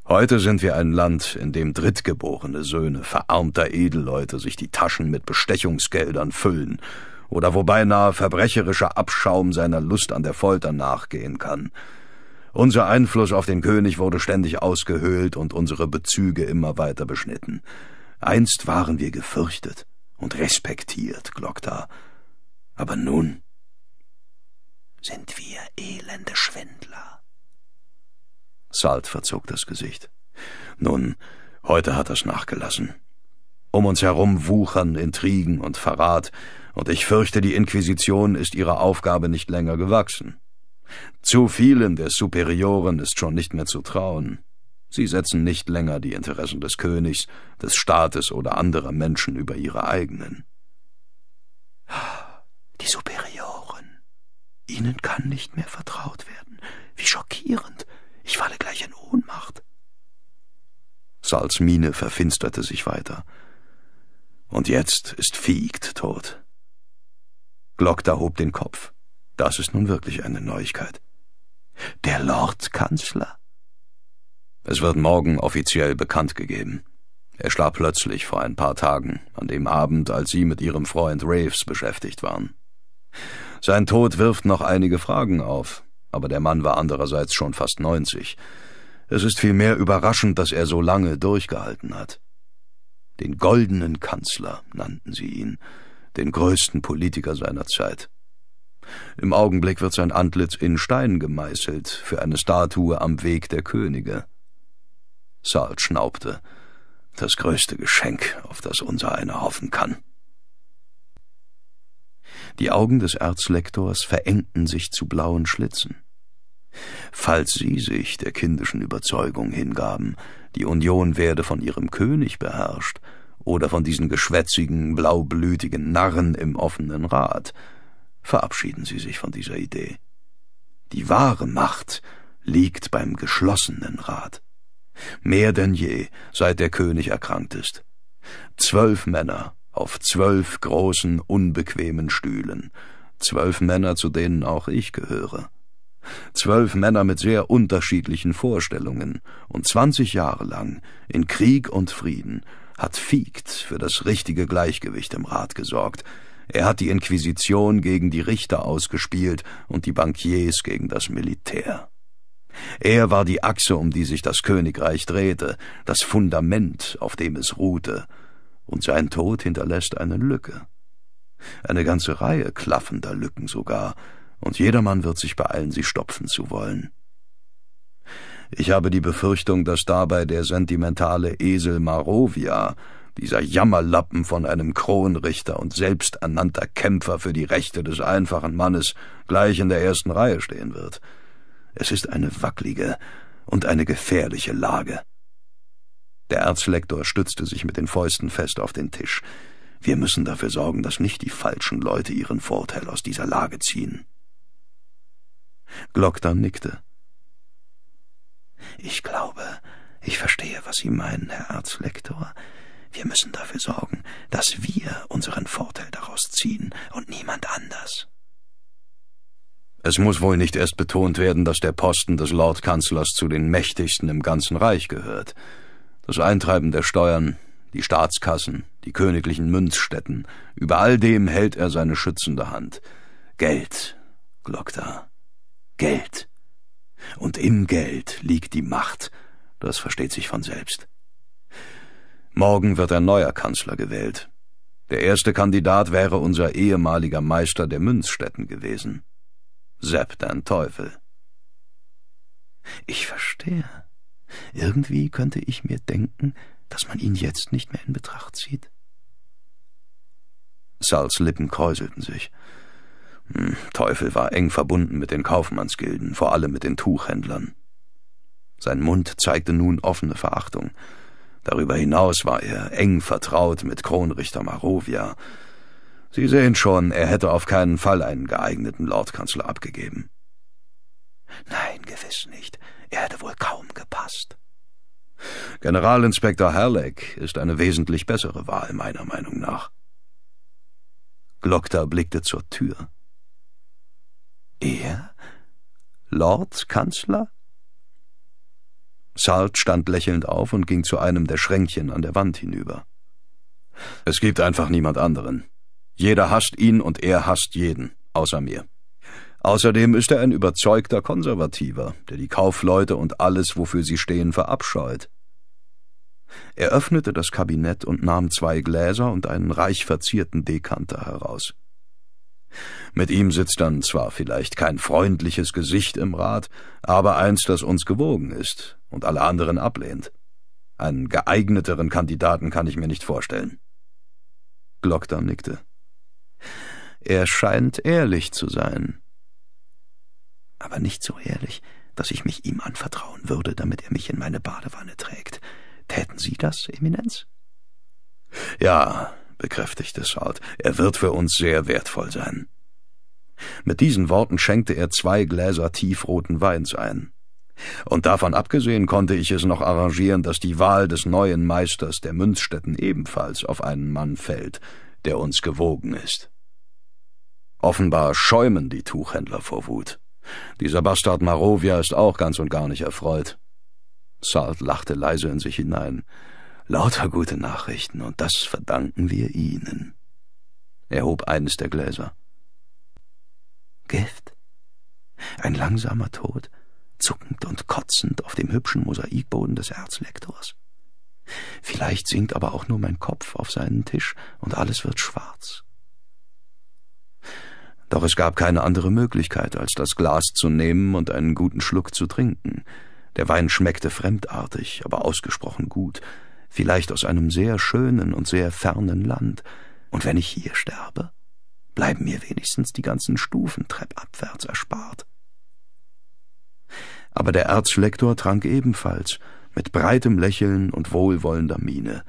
Heute sind wir ein Land, in dem drittgeborene Söhne verarmter Edelleute sich die Taschen mit Bestechungsgeldern füllen oder wo beinahe verbrecherischer Abschaum seiner Lust an der Folter nachgehen kann. Unser Einfluss auf den König wurde ständig ausgehöhlt und unsere Bezüge immer weiter beschnitten. Einst waren wir gefürchtet und respektiert, Glockta, aber nun sind wir elende Schwindler. Salt verzog das Gesicht. Nun, heute hat das nachgelassen. Um uns herum wuchern Intrigen und Verrat, und ich fürchte, die Inquisition ist ihrer Aufgabe nicht länger gewachsen. Zu vielen der Superioren ist schon nicht mehr zu trauen. Sie setzen nicht länger die Interessen des Königs, des Staates oder anderer Menschen über ihre eigenen die Superioren. Ihnen kann nicht mehr vertraut werden. Wie schockierend. Ich falle gleich in Ohnmacht. Sals Miene verfinsterte sich weiter. Und jetzt ist Fiegt tot. Glockta hob den Kopf. Das ist nun wirklich eine Neuigkeit. Der Lord Kanzler. Es wird morgen offiziell bekannt gegeben. Er starb plötzlich vor ein paar Tagen, an dem Abend, als Sie mit Ihrem Freund Raves beschäftigt waren. Sein Tod wirft noch einige Fragen auf, aber der Mann war andererseits schon fast 90. Es ist vielmehr überraschend, dass er so lange durchgehalten hat. Den goldenen Kanzler nannten sie ihn, den größten Politiker seiner Zeit. Im Augenblick wird sein Antlitz in Stein gemeißelt für eine Statue am Weg der Könige. Salt schnaubte. Das größte Geschenk, auf das unser einer hoffen kann. Die Augen des Erzlektors verengten sich zu blauen Schlitzen. Falls sie sich der kindischen Überzeugung hingaben, die Union werde von ihrem König beherrscht oder von diesen geschwätzigen, blaublütigen Narren im offenen Rat, verabschieden sie sich von dieser Idee. Die wahre Macht liegt beim geschlossenen Rat. Mehr denn je, seit der König erkrankt ist. Zwölf Männer, auf zwölf großen, unbequemen Stühlen, zwölf Männer, zu denen auch ich gehöre. Zwölf Männer mit sehr unterschiedlichen Vorstellungen und zwanzig Jahre lang, in Krieg und Frieden, hat Fiegt für das richtige Gleichgewicht im Rat gesorgt. Er hat die Inquisition gegen die Richter ausgespielt und die Bankiers gegen das Militär. Er war die Achse, um die sich das Königreich drehte, das Fundament, auf dem es ruhte, und sein Tod hinterlässt eine Lücke. Eine ganze Reihe klaffender Lücken sogar, und jedermann wird sich beeilen, sie stopfen zu wollen. Ich habe die Befürchtung, dass dabei der sentimentale Esel Marovia, dieser Jammerlappen von einem Kronrichter und selbsternannter Kämpfer für die Rechte des einfachen Mannes, gleich in der ersten Reihe stehen wird. Es ist eine wackelige und eine gefährliche Lage. Der Erzlektor stützte sich mit den Fäusten fest auf den Tisch. Wir müssen dafür sorgen, dass nicht die falschen Leute ihren Vorteil aus dieser Lage ziehen. Glockdan nickte. Ich glaube, ich verstehe, was Sie meinen, Herr Erzlektor. Wir müssen dafür sorgen, dass wir unseren Vorteil daraus ziehen und niemand anders. Es muss wohl nicht erst betont werden, dass der Posten des Lordkanzlers zu den mächtigsten im ganzen Reich gehört. Das Eintreiben der Steuern, die Staatskassen, die königlichen Münzstätten, über all dem hält er seine schützende Hand. Geld, glockt er. Geld. Und im Geld liegt die Macht, das versteht sich von selbst. Morgen wird ein neuer Kanzler gewählt. Der erste Kandidat wäre unser ehemaliger Meister der Münzstätten gewesen. Sepp, dein Teufel. Ich verstehe. Irgendwie könnte ich mir denken, dass man ihn jetzt nicht mehr in Betracht zieht. Sals Lippen kräuselten sich. Hm, Teufel war eng verbunden mit den Kaufmannsgilden, vor allem mit den Tuchhändlern. Sein Mund zeigte nun offene Verachtung. Darüber hinaus war er eng vertraut mit Kronrichter Marovia. Sie sehen schon, er hätte auf keinen Fall einen geeigneten Lordkanzler abgegeben. Nein, gewiss nicht. Er hätte wohl kaum gepasst. Generalinspektor Herleck ist eine wesentlich bessere Wahl, meiner Meinung nach. Glockter blickte zur Tür. Er? Lord Kanzler? Salt stand lächelnd auf und ging zu einem der Schränkchen an der Wand hinüber. Es gibt einfach niemand anderen. Jeder hasst ihn und er hasst jeden, außer mir. Außerdem ist er ein überzeugter Konservativer, der die Kaufleute und alles, wofür sie stehen, verabscheut. Er öffnete das Kabinett und nahm zwei Gläser und einen reich verzierten Dekanter heraus. Mit ihm sitzt dann zwar vielleicht kein freundliches Gesicht im Rat, aber eins, das uns gewogen ist und alle anderen ablehnt. Einen geeigneteren Kandidaten kann ich mir nicht vorstellen. Glockdam nickte. Er scheint ehrlich zu sein, aber nicht so ehrlich, dass ich mich ihm anvertrauen würde, damit er mich in meine Badewanne trägt. Täten Sie das, Eminenz? Ja, bekräftigte Salt, er wird für uns sehr wertvoll sein. Mit diesen Worten schenkte er zwei Gläser tiefroten Weins ein. Und davon abgesehen konnte ich es noch arrangieren, dass die Wahl des neuen Meisters der Münzstätten ebenfalls auf einen Mann fällt, der uns gewogen ist. Offenbar schäumen die Tuchhändler vor Wut. Dieser Bastard Marovia ist auch ganz und gar nicht erfreut. Salt lachte leise in sich hinein. Lauter gute Nachrichten, und das verdanken wir Ihnen. Er hob eines der Gläser. Gift. Ein langsamer Tod, zuckend und kotzend auf dem hübschen Mosaikboden des Erzlektors. Vielleicht sinkt aber auch nur mein Kopf auf seinen Tisch und alles wird schwarz. Doch es gab keine andere Möglichkeit, als das Glas zu nehmen und einen guten Schluck zu trinken. Der Wein schmeckte fremdartig, aber ausgesprochen gut, vielleicht aus einem sehr schönen und sehr fernen Land. Und wenn ich hier sterbe, bleiben mir wenigstens die ganzen Stufen treppabwärts erspart. Aber der Erzlektor trank ebenfalls, mit breitem Lächeln und wohlwollender Miene.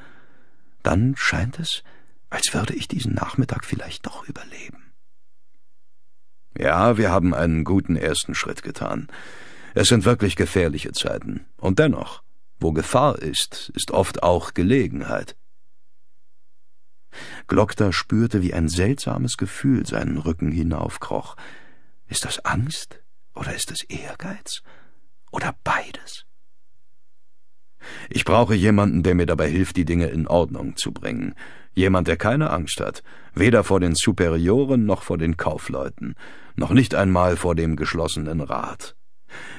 Dann scheint es, als würde ich diesen Nachmittag vielleicht doch überleben. Ja, wir haben einen guten ersten Schritt getan. Es sind wirklich gefährliche Zeiten. Und dennoch, wo Gefahr ist, ist oft auch Gelegenheit. Glockter spürte, wie ein seltsames Gefühl seinen Rücken hinaufkroch. Ist das Angst oder ist es Ehrgeiz? Oder beides? Ich brauche jemanden, der mir dabei hilft, die Dinge in Ordnung zu bringen. Jemand, der keine Angst hat, weder vor den Superioren noch vor den Kaufleuten, noch nicht einmal vor dem geschlossenen Rat.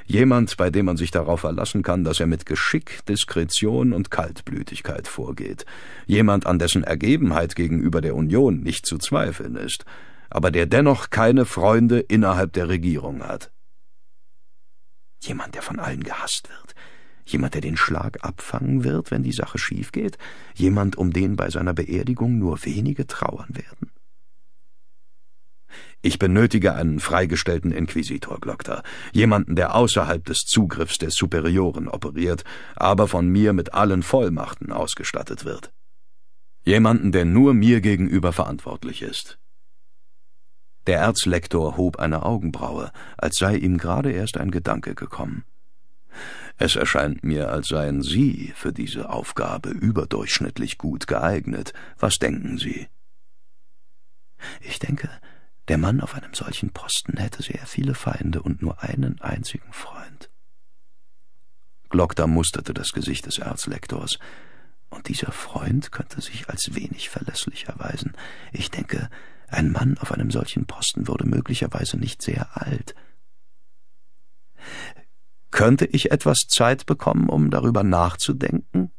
Jemand, bei dem man sich darauf verlassen kann, dass er mit Geschick, Diskretion und Kaltblütigkeit vorgeht. Jemand, an dessen Ergebenheit gegenüber der Union nicht zu zweifeln ist, aber der dennoch keine Freunde innerhalb der Regierung hat. Jemand, der von allen gehasst wird, jemand, der den Schlag abfangen wird, wenn die Sache schief geht, jemand, um den bei seiner Beerdigung nur wenige trauern werden? Ich benötige einen freigestellten Inquisitor, Glockter. jemanden, der außerhalb des Zugriffs der Superioren operiert, aber von mir mit allen Vollmachten ausgestattet wird. Jemanden, der nur mir gegenüber verantwortlich ist. Der Erzlektor hob eine Augenbraue, als sei ihm gerade erst ein Gedanke gekommen. Es erscheint mir, als seien Sie für diese Aufgabe überdurchschnittlich gut geeignet. Was denken Sie? Ich denke, der Mann auf einem solchen Posten hätte sehr viele Feinde und nur einen einzigen Freund. Glockter musterte das Gesicht des Erzlektors. Und dieser Freund könnte sich als wenig verlässlich erweisen. Ich denke, ein Mann auf einem solchen Posten würde möglicherweise nicht sehr alt. Könnte ich etwas Zeit bekommen, um darüber nachzudenken?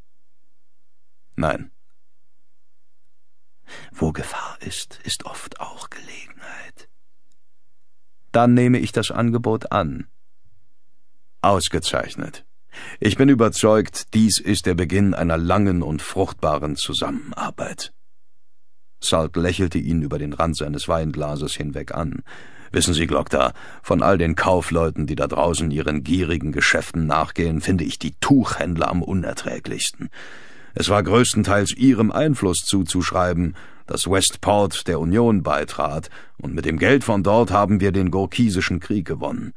Nein. Wo Gefahr ist, ist oft auch Gelegenheit. Dann nehme ich das Angebot an. Ausgezeichnet. Ich bin überzeugt, dies ist der Beginn einer langen und fruchtbaren Zusammenarbeit. Salt lächelte ihn über den Rand seines Weinglases hinweg an. Wissen Sie, Glockta, von all den Kaufleuten, die da draußen ihren gierigen Geschäften nachgehen, finde ich die Tuchhändler am unerträglichsten. Es war größtenteils ihrem Einfluss zuzuschreiben, dass Westport der Union beitrat, und mit dem Geld von dort haben wir den Gurkisischen Krieg gewonnen.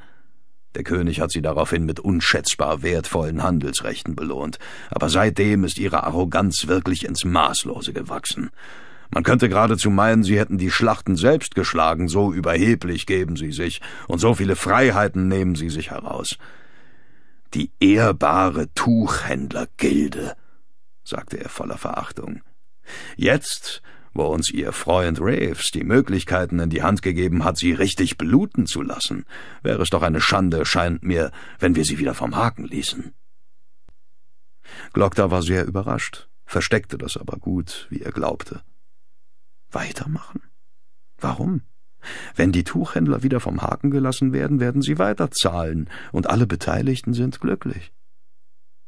Der König hat sie daraufhin mit unschätzbar wertvollen Handelsrechten belohnt, aber seitdem ist ihre Arroganz wirklich ins Maßlose gewachsen. Man könnte geradezu meinen, sie hätten die Schlachten selbst geschlagen, so überheblich geben sie sich, und so viele Freiheiten nehmen sie sich heraus. Die ehrbare Tuchhändlergilde, sagte er voller Verachtung. Jetzt, wo uns ihr Freund Reeves die Möglichkeiten in die Hand gegeben hat, sie richtig bluten zu lassen, wäre es doch eine Schande, scheint mir, wenn wir sie wieder vom Haken ließen. Glockta war sehr überrascht, versteckte das aber gut, wie er glaubte. Weitermachen. Warum? Wenn die Tuchhändler wieder vom Haken gelassen werden, werden sie weiterzahlen, und alle Beteiligten sind glücklich.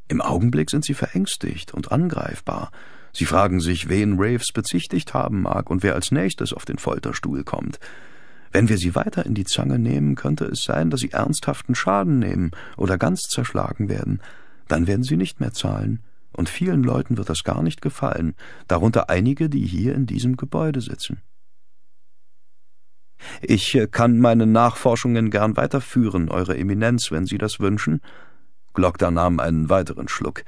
Im Augenblick sind sie verängstigt und angreifbar. Sie fragen sich, wen Raves bezichtigt haben mag und wer als nächstes auf den Folterstuhl kommt. Wenn wir sie weiter in die Zange nehmen, könnte es sein, dass sie ernsthaften Schaden nehmen oder ganz zerschlagen werden. Dann werden sie nicht mehr zahlen und vielen Leuten wird das gar nicht gefallen, darunter einige, die hier in diesem Gebäude sitzen. Ich äh, kann meine Nachforschungen gern weiterführen, Eure Eminenz, wenn Sie das wünschen. Glockter nahm einen weiteren Schluck.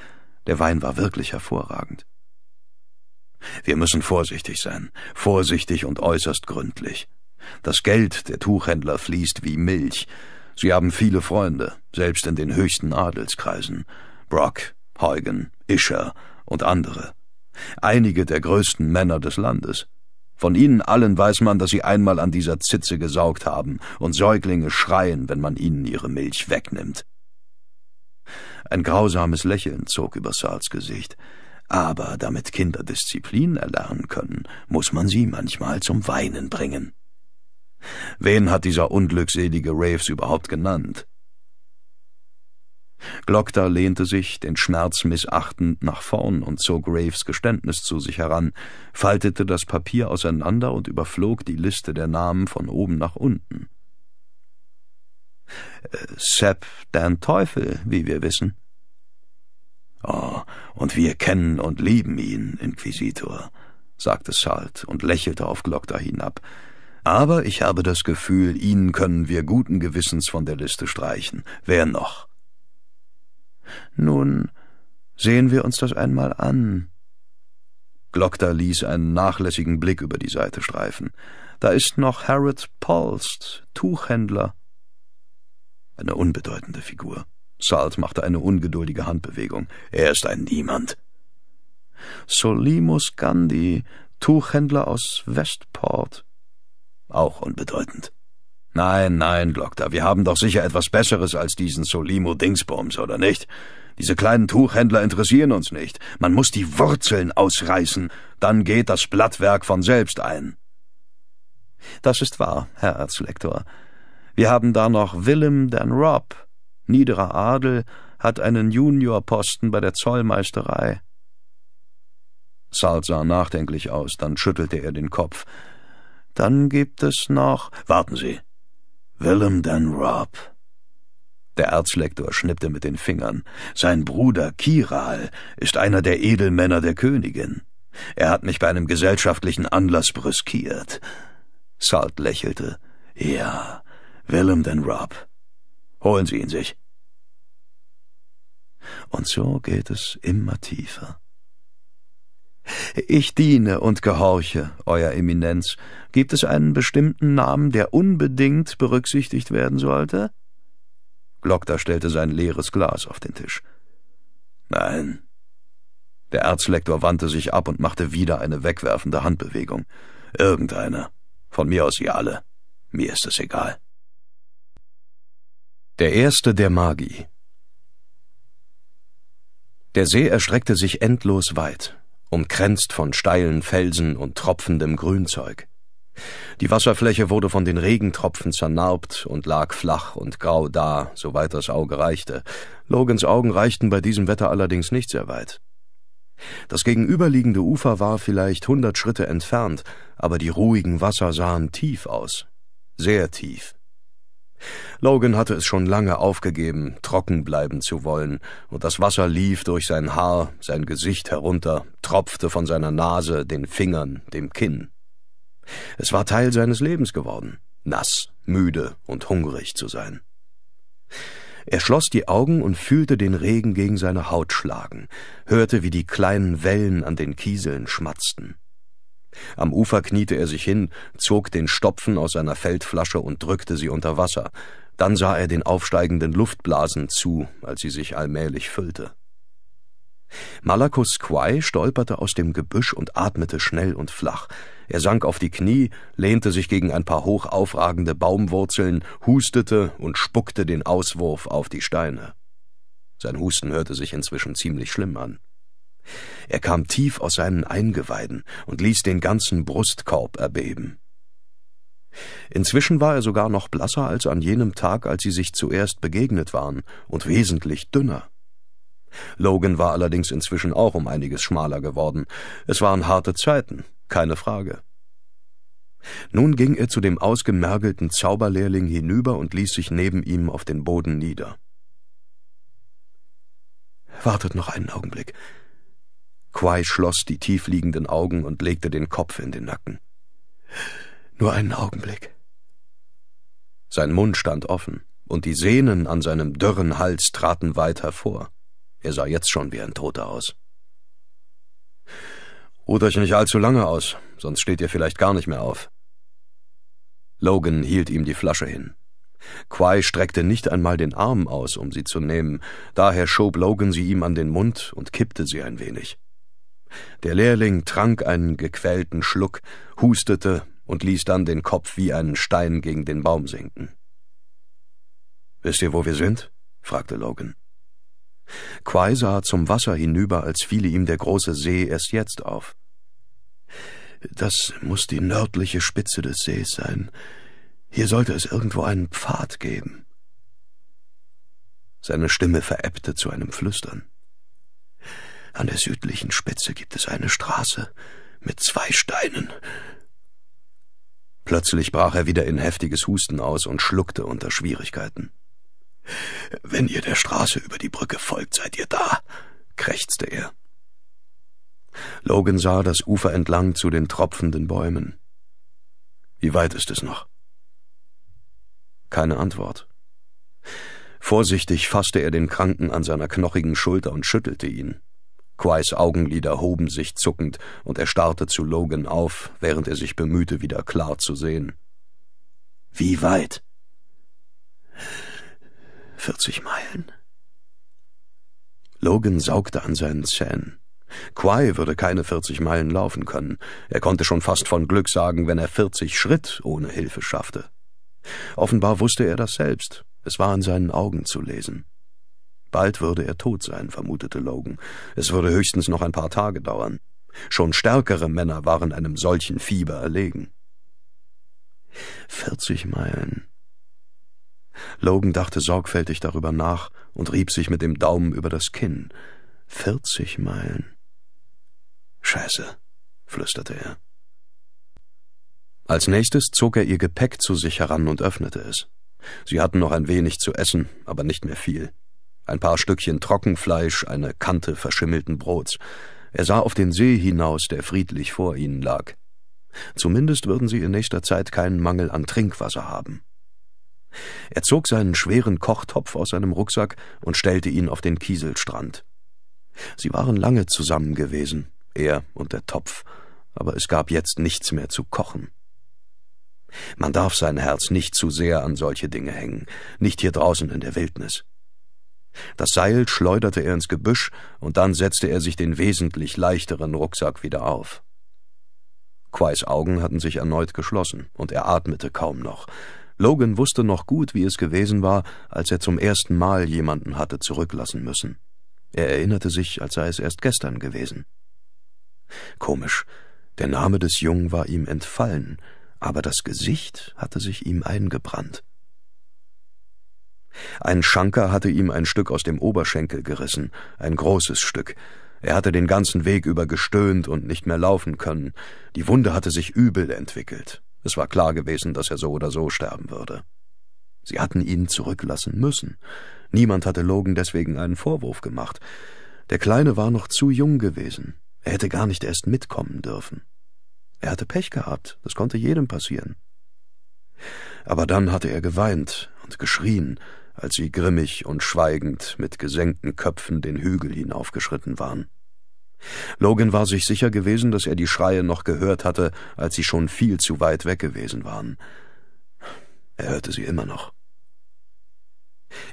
Der Wein war wirklich hervorragend. Wir müssen vorsichtig sein, vorsichtig und äußerst gründlich. Das Geld der Tuchhändler fließt wie Milch. Sie haben viele Freunde, selbst in den höchsten Adelskreisen. Brock, Heugen, Ischer und andere. Einige der größten Männer des Landes. Von ihnen allen weiß man, dass sie einmal an dieser Zitze gesaugt haben und Säuglinge schreien, wenn man ihnen ihre Milch wegnimmt. Ein grausames Lächeln zog über Sals Gesicht. Aber damit Kinder Disziplin erlernen können, muss man sie manchmal zum Weinen bringen. Wen hat dieser unglückselige Raves überhaupt genannt? Glockta lehnte sich, den Schmerz missachtend, nach vorn und zog Graves Geständnis zu sich heran, faltete das Papier auseinander und überflog die Liste der Namen von oben nach unten. Äh, Sepp Dan Teufel, wie wir wissen. Oh, und wir kennen und lieben ihn, Inquisitor, sagte Salt und lächelte auf Glockta hinab. Aber ich habe das Gefühl, ihn können wir guten Gewissens von der Liste streichen. Wer noch? Nun, sehen wir uns das einmal an. Glockter ließ einen nachlässigen Blick über die Seite streifen. Da ist noch Harrod Polst, Tuchhändler. Eine unbedeutende Figur. Salt machte eine ungeduldige Handbewegung. Er ist ein Niemand. Solimus Gandhi, Tuchhändler aus Westport. Auch unbedeutend. Nein, nein, Doktor, wir haben doch sicher etwas Besseres als diesen Solimo Dingsbums, oder nicht? Diese kleinen Tuchhändler interessieren uns nicht. Man muss die Wurzeln ausreißen, dann geht das Blattwerk von selbst ein. Das ist wahr, Herr Erzlektor. Wir haben da noch Willem Dan Robb. Niederer Adel hat einen Juniorposten bei der Zollmeisterei. Salt sah nachdenklich aus, dann schüttelte er den Kopf. Dann gibt es noch. Warten Sie, Willem Dan Robb. Der Erzlektor schnippte mit den Fingern. Sein Bruder Kiral ist einer der Edelmänner der Königin. Er hat mich bei einem gesellschaftlichen Anlass brüskiert. Salt lächelte. Ja, Willem Dan Rob. Holen Sie ihn sich. Und so geht es immer tiefer. Ich diene und gehorche, Euer Eminenz. Gibt es einen bestimmten Namen, der unbedingt berücksichtigt werden sollte? Glockter stellte sein leeres Glas auf den Tisch. Nein. Der Erzlektor wandte sich ab und machte wieder eine wegwerfende Handbewegung. Irgendeine. Von mir aus ihr alle. Mir ist es egal. Der erste der Magi. Der See erstreckte sich endlos weit, umkränzt von steilen Felsen und tropfendem Grünzeug. Die Wasserfläche wurde von den Regentropfen zernarbt und lag flach und grau da, soweit das Auge reichte. Logans Augen reichten bei diesem Wetter allerdings nicht sehr weit. Das gegenüberliegende Ufer war vielleicht hundert Schritte entfernt, aber die ruhigen Wasser sahen tief aus. Sehr tief. Logan hatte es schon lange aufgegeben, trocken bleiben zu wollen, und das Wasser lief durch sein Haar, sein Gesicht herunter, tropfte von seiner Nase, den Fingern, dem Kinn. Es war Teil seines Lebens geworden, nass, müde und hungrig zu sein. Er schloss die Augen und fühlte den Regen gegen seine Haut schlagen, hörte, wie die kleinen Wellen an den Kieseln schmatzten. Am Ufer kniete er sich hin, zog den Stopfen aus seiner Feldflasche und drückte sie unter Wasser. Dann sah er den aufsteigenden Luftblasen zu, als sie sich allmählich füllte. Malakus Quai stolperte aus dem Gebüsch und atmete schnell und flach. Er sank auf die Knie, lehnte sich gegen ein paar hoch aufragende Baumwurzeln, hustete und spuckte den Auswurf auf die Steine. Sein Husten hörte sich inzwischen ziemlich schlimm an. Er kam tief aus seinen Eingeweiden und ließ den ganzen Brustkorb erbeben. Inzwischen war er sogar noch blasser als an jenem Tag, als sie sich zuerst begegnet waren, und wesentlich dünner. Logan war allerdings inzwischen auch um einiges schmaler geworden. Es waren harte Zeiten, keine Frage. Nun ging er zu dem ausgemergelten Zauberlehrling hinüber und ließ sich neben ihm auf den Boden nieder. Wartet noch einen Augenblick, Quai schloss die tiefliegenden Augen und legte den Kopf in den Nacken. Nur einen Augenblick. Sein Mund stand offen, und die Sehnen an seinem dürren Hals traten weit hervor. Er sah jetzt schon wie ein Toter aus. Ruht euch nicht allzu lange aus, sonst steht ihr vielleicht gar nicht mehr auf. Logan hielt ihm die Flasche hin. Quai streckte nicht einmal den Arm aus, um sie zu nehmen, daher schob Logan sie ihm an den Mund und kippte sie ein wenig. Der Lehrling trank einen gequälten Schluck, hustete und ließ dann den Kopf wie einen Stein gegen den Baum sinken. Wisst ihr, wo wir sind? fragte Logan. Quai sah zum Wasser hinüber, als fiele ihm der große See erst jetzt auf. Das muss die nördliche Spitze des Sees sein. Hier sollte es irgendwo einen Pfad geben. Seine Stimme verebbte zu einem Flüstern. An der südlichen Spitze gibt es eine Straße mit zwei Steinen. Plötzlich brach er wieder in heftiges Husten aus und schluckte unter Schwierigkeiten. Wenn ihr der Straße über die Brücke folgt, seid ihr da, krächzte er. Logan sah das Ufer entlang zu den tropfenden Bäumen. Wie weit ist es noch? Keine Antwort. Vorsichtig fasste er den Kranken an seiner knochigen Schulter und schüttelte ihn. Quais Augenlider hoben sich zuckend, und er starrte zu Logan auf, während er sich bemühte, wieder klar zu sehen. Wie weit? 40 Meilen. Logan saugte an seinen Zähnen. Quai würde keine 40 Meilen laufen können. Er konnte schon fast von Glück sagen, wenn er 40 Schritt ohne Hilfe schaffte. Offenbar wusste er das selbst. Es war in seinen Augen zu lesen. Bald würde er tot sein, vermutete Logan. Es würde höchstens noch ein paar Tage dauern. Schon stärkere Männer waren einem solchen Fieber erlegen. Vierzig Meilen. Logan dachte sorgfältig darüber nach und rieb sich mit dem Daumen über das Kinn. Vierzig Meilen. Scheiße, flüsterte er. Als nächstes zog er ihr Gepäck zu sich heran und öffnete es. Sie hatten noch ein wenig zu essen, aber nicht mehr viel ein paar Stückchen Trockenfleisch, eine Kante verschimmelten Brots. Er sah auf den See hinaus, der friedlich vor ihnen lag. Zumindest würden sie in nächster Zeit keinen Mangel an Trinkwasser haben. Er zog seinen schweren Kochtopf aus seinem Rucksack und stellte ihn auf den Kieselstrand. Sie waren lange zusammen gewesen, er und der Topf, aber es gab jetzt nichts mehr zu kochen. Man darf sein Herz nicht zu sehr an solche Dinge hängen, nicht hier draußen in der Wildnis. Das Seil schleuderte er ins Gebüsch, und dann setzte er sich den wesentlich leichteren Rucksack wieder auf. Quais Augen hatten sich erneut geschlossen, und er atmete kaum noch. Logan wusste noch gut, wie es gewesen war, als er zum ersten Mal jemanden hatte zurücklassen müssen. Er erinnerte sich, als sei es erst gestern gewesen. Komisch, der Name des Jungen war ihm entfallen, aber das Gesicht hatte sich ihm eingebrannt. Ein Schanker hatte ihm ein Stück aus dem Oberschenkel gerissen, ein großes Stück. Er hatte den ganzen Weg über gestöhnt und nicht mehr laufen können. Die Wunde hatte sich übel entwickelt. Es war klar gewesen, dass er so oder so sterben würde. Sie hatten ihn zurücklassen müssen. Niemand hatte Logan deswegen einen Vorwurf gemacht. Der Kleine war noch zu jung gewesen. Er hätte gar nicht erst mitkommen dürfen. Er hatte Pech gehabt, das konnte jedem passieren. Aber dann hatte er geweint und geschrien als sie grimmig und schweigend mit gesenkten Köpfen den Hügel hinaufgeschritten waren. Logan war sich sicher gewesen, dass er die Schreie noch gehört hatte, als sie schon viel zu weit weg gewesen waren. Er hörte sie immer noch.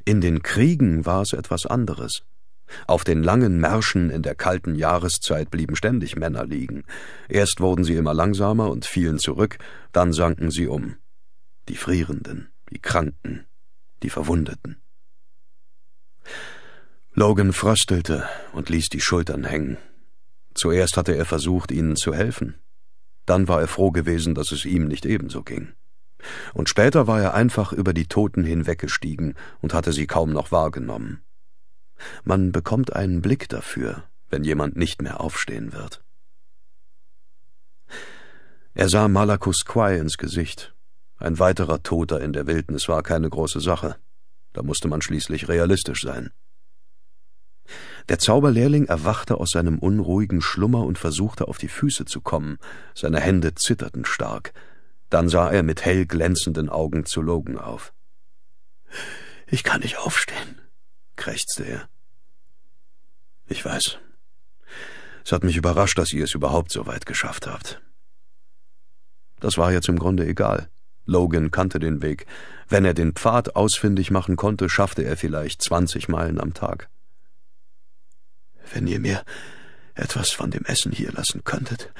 In den Kriegen war es etwas anderes. Auf den langen Märschen in der kalten Jahreszeit blieben ständig Männer liegen. Erst wurden sie immer langsamer und fielen zurück, dann sanken sie um. Die Frierenden, die Kranken, die Verwundeten. Logan fröstelte und ließ die Schultern hängen. Zuerst hatte er versucht, ihnen zu helfen. Dann war er froh gewesen, dass es ihm nicht ebenso ging. Und später war er einfach über die Toten hinweggestiegen und hatte sie kaum noch wahrgenommen. Man bekommt einen Blick dafür, wenn jemand nicht mehr aufstehen wird. Er sah Malakus Quai ins Gesicht ein weiterer Toter in der Wildnis war keine große Sache. Da musste man schließlich realistisch sein. Der Zauberlehrling erwachte aus seinem unruhigen Schlummer und versuchte auf die Füße zu kommen. Seine Hände zitterten stark. Dann sah er mit hell glänzenden Augen zu Logan auf. Ich kann nicht aufstehen, krächzte er. Ich weiß. Es hat mich überrascht, dass ihr es überhaupt so weit geschafft habt. Das war jetzt im Grunde egal. Logan kannte den Weg. Wenn er den Pfad ausfindig machen konnte, schaffte er vielleicht zwanzig Meilen am Tag. Wenn ihr mir etwas von dem Essen hier lassen könntet,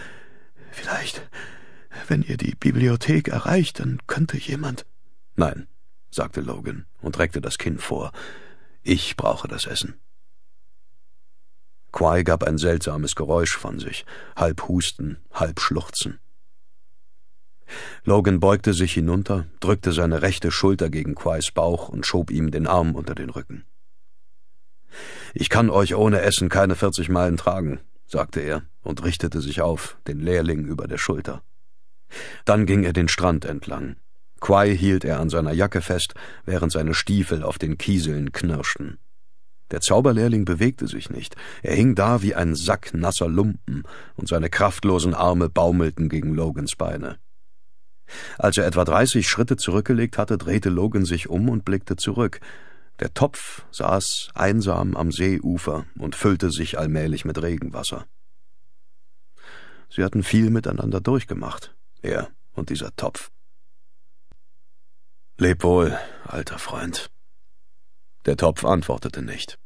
vielleicht, wenn ihr die Bibliothek erreicht, dann könnte jemand. Nein, sagte Logan und reckte das Kinn vor. Ich brauche das Essen. Quai gab ein seltsames Geräusch von sich, halb Husten, halb Schluchzen. Logan beugte sich hinunter, drückte seine rechte Schulter gegen Quays Bauch und schob ihm den Arm unter den Rücken. Ich kann euch ohne Essen keine 40 Meilen tragen, sagte er und richtete sich auf, den Lehrling über der Schulter. Dann ging er den Strand entlang. Quai hielt er an seiner Jacke fest, während seine Stiefel auf den Kieseln knirschten. Der Zauberlehrling bewegte sich nicht, er hing da wie ein Sack nasser Lumpen, und seine kraftlosen Arme baumelten gegen Logans Beine. Als er etwa dreißig Schritte zurückgelegt hatte, drehte Logan sich um und blickte zurück. Der Topf saß einsam am Seeufer und füllte sich allmählich mit Regenwasser. Sie hatten viel miteinander durchgemacht, er und dieser Topf. Leb wohl, alter Freund. Der Topf antwortete nicht.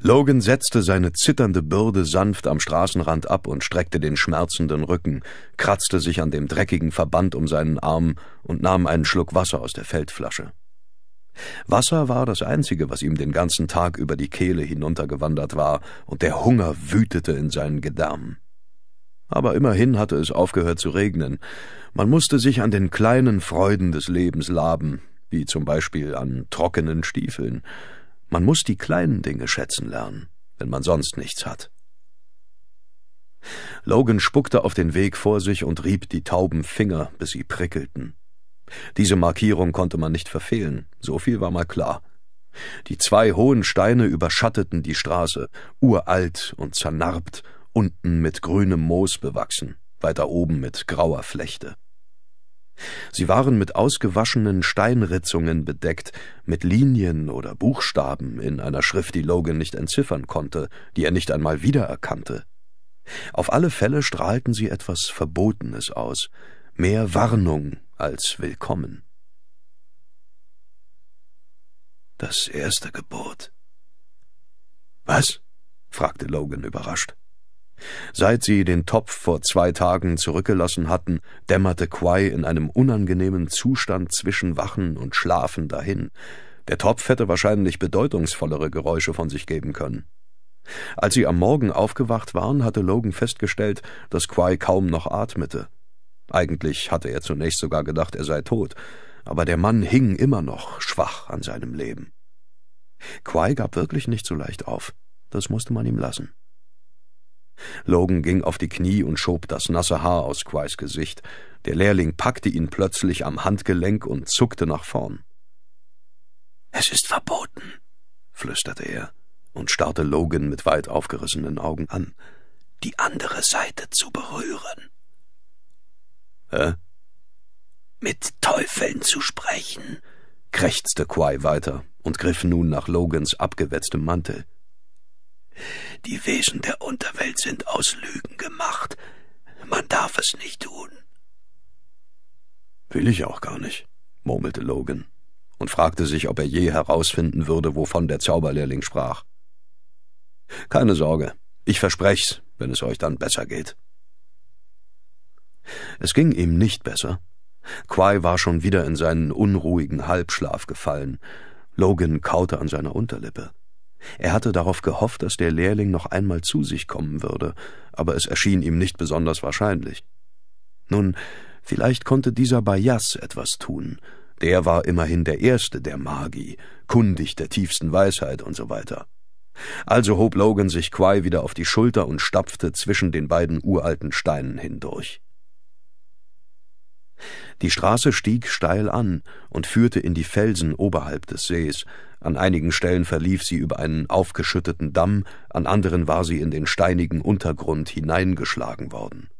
Logan setzte seine zitternde Bürde sanft am Straßenrand ab und streckte den schmerzenden Rücken, kratzte sich an dem dreckigen Verband um seinen Arm und nahm einen Schluck Wasser aus der Feldflasche. Wasser war das Einzige, was ihm den ganzen Tag über die Kehle hinuntergewandert war, und der Hunger wütete in seinen Gedärmen. Aber immerhin hatte es aufgehört zu regnen. Man musste sich an den kleinen Freuden des Lebens laben, wie zum Beispiel an trockenen Stiefeln, man muss die kleinen Dinge schätzen lernen, wenn man sonst nichts hat. Logan spuckte auf den Weg vor sich und rieb die tauben Finger, bis sie prickelten. Diese Markierung konnte man nicht verfehlen, so viel war mal klar. Die zwei hohen Steine überschatteten die Straße, uralt und zernarbt, unten mit grünem Moos bewachsen, weiter oben mit grauer Flechte. Sie waren mit ausgewaschenen Steinritzungen bedeckt, mit Linien oder Buchstaben in einer Schrift, die Logan nicht entziffern konnte, die er nicht einmal wiedererkannte. Auf alle Fälle strahlten sie etwas Verbotenes aus, mehr Warnung als Willkommen. Das erste Gebot. Was? fragte Logan überrascht. Seit sie den Topf vor zwei Tagen zurückgelassen hatten, dämmerte Quai in einem unangenehmen Zustand zwischen Wachen und Schlafen dahin. Der Topf hätte wahrscheinlich bedeutungsvollere Geräusche von sich geben können. Als sie am Morgen aufgewacht waren, hatte Logan festgestellt, dass Quai kaum noch atmete. Eigentlich hatte er zunächst sogar gedacht, er sei tot, aber der Mann hing immer noch schwach an seinem Leben. Quai gab wirklich nicht so leicht auf. Das musste man ihm lassen. Logan ging auf die Knie und schob das nasse Haar aus Quays Gesicht. Der Lehrling packte ihn plötzlich am Handgelenk und zuckte nach vorn. Es ist verboten, flüsterte er und starrte Logan mit weit aufgerissenen Augen an, die andere Seite zu berühren. Hä? Mit Teufeln zu sprechen, krächzte Quai weiter und griff nun nach Logans abgewetztem Mantel. Die Wesen der Unterwelt sind aus Lügen gemacht. Man darf es nicht tun. Will ich auch gar nicht, murmelte Logan und fragte sich, ob er je herausfinden würde, wovon der Zauberlehrling sprach. Keine Sorge, ich versprech's, wenn es euch dann besser geht. Es ging ihm nicht besser. Quai war schon wieder in seinen unruhigen Halbschlaf gefallen. Logan kaute an seiner Unterlippe. Er hatte darauf gehofft, dass der Lehrling noch einmal zu sich kommen würde, aber es erschien ihm nicht besonders wahrscheinlich. Nun, vielleicht konnte dieser Bayas etwas tun. Der war immerhin der Erste der Magi, kundig der tiefsten Weisheit und so weiter. Also hob Logan sich Quai wieder auf die Schulter und stapfte zwischen den beiden uralten Steinen hindurch. Die Straße stieg steil an und führte in die Felsen oberhalb des Sees, an einigen Stellen verlief sie über einen aufgeschütteten Damm, an anderen war sie in den steinigen Untergrund hineingeschlagen worden.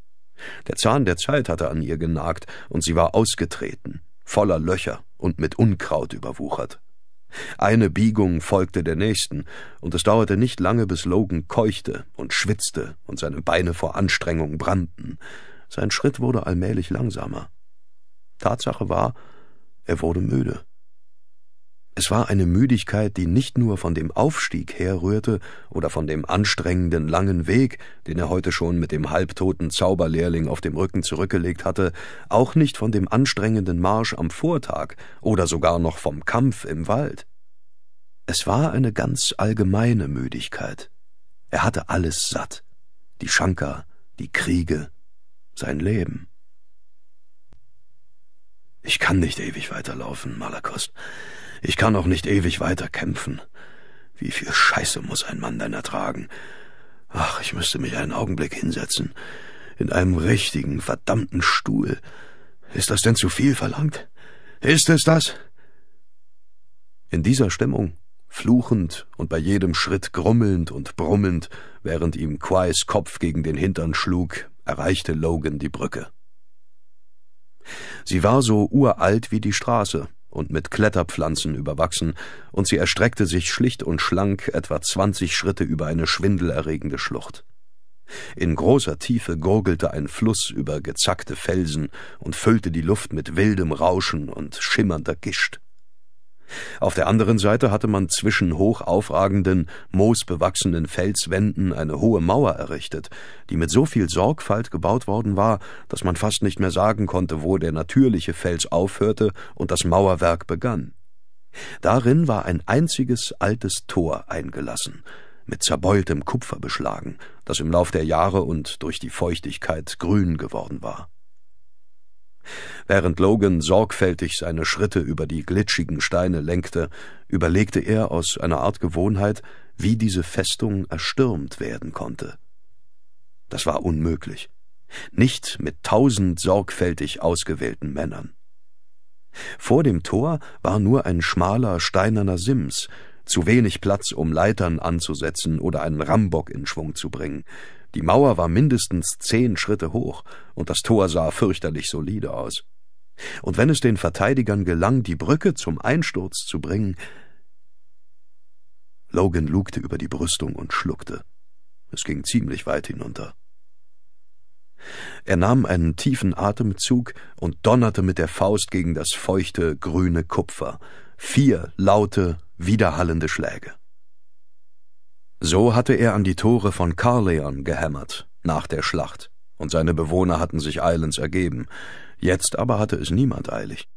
Der Zahn der Zeit hatte an ihr genagt, und sie war ausgetreten, voller Löcher und mit Unkraut überwuchert. Eine Biegung folgte der nächsten, und es dauerte nicht lange, bis Logan keuchte und schwitzte und seine Beine vor Anstrengung brannten. Sein Schritt wurde allmählich langsamer. Tatsache war, er wurde müde. Es war eine Müdigkeit, die nicht nur von dem Aufstieg herrührte oder von dem anstrengenden langen Weg, den er heute schon mit dem halbtoten Zauberlehrling auf dem Rücken zurückgelegt hatte, auch nicht von dem anstrengenden Marsch am Vortag oder sogar noch vom Kampf im Wald. Es war eine ganz allgemeine Müdigkeit. Er hatte alles satt. Die Schanker, die Kriege, sein Leben. Ich kann nicht ewig weiterlaufen, Malakost. Ich kann auch nicht ewig weiter kämpfen. Wie viel Scheiße muss ein Mann denn ertragen? Ach, ich müsste mich einen Augenblick hinsetzen. In einem richtigen, verdammten Stuhl. Ist das denn zu viel verlangt? Ist es das? In dieser Stimmung, fluchend und bei jedem Schritt grummelnd und brummelnd, während ihm Quais Kopf gegen den Hintern schlug, erreichte Logan die Brücke. Sie war so uralt wie die Straße, und mit Kletterpflanzen überwachsen, und sie erstreckte sich schlicht und schlank etwa zwanzig Schritte über eine schwindelerregende Schlucht. In großer Tiefe gurgelte ein Fluss über gezackte Felsen und füllte die Luft mit wildem Rauschen und schimmernder Gischt. Auf der anderen Seite hatte man zwischen hoch aufragenden, moosbewachsenen Felswänden eine hohe Mauer errichtet, die mit so viel Sorgfalt gebaut worden war, dass man fast nicht mehr sagen konnte, wo der natürliche Fels aufhörte und das Mauerwerk begann. Darin war ein einziges altes Tor eingelassen, mit zerbeultem Kupfer beschlagen, das im Lauf der Jahre und durch die Feuchtigkeit grün geworden war. Während Logan sorgfältig seine Schritte über die glitschigen Steine lenkte, überlegte er aus einer Art Gewohnheit, wie diese Festung erstürmt werden konnte. Das war unmöglich. Nicht mit tausend sorgfältig ausgewählten Männern. Vor dem Tor war nur ein schmaler, steinerner Sims, zu wenig Platz, um Leitern anzusetzen oder einen Rambock in Schwung zu bringen. Die Mauer war mindestens zehn Schritte hoch, und das Tor sah fürchterlich solide aus. Und wenn es den Verteidigern gelang, die Brücke zum Einsturz zu bringen, Logan lugte über die Brüstung und schluckte. Es ging ziemlich weit hinunter. Er nahm einen tiefen Atemzug und donnerte mit der Faust gegen das feuchte, grüne Kupfer. Vier laute, widerhallende Schläge. So hatte er an die Tore von Carleon gehämmert, nach der Schlacht, und seine Bewohner hatten sich eilends ergeben, jetzt aber hatte es niemand eilig.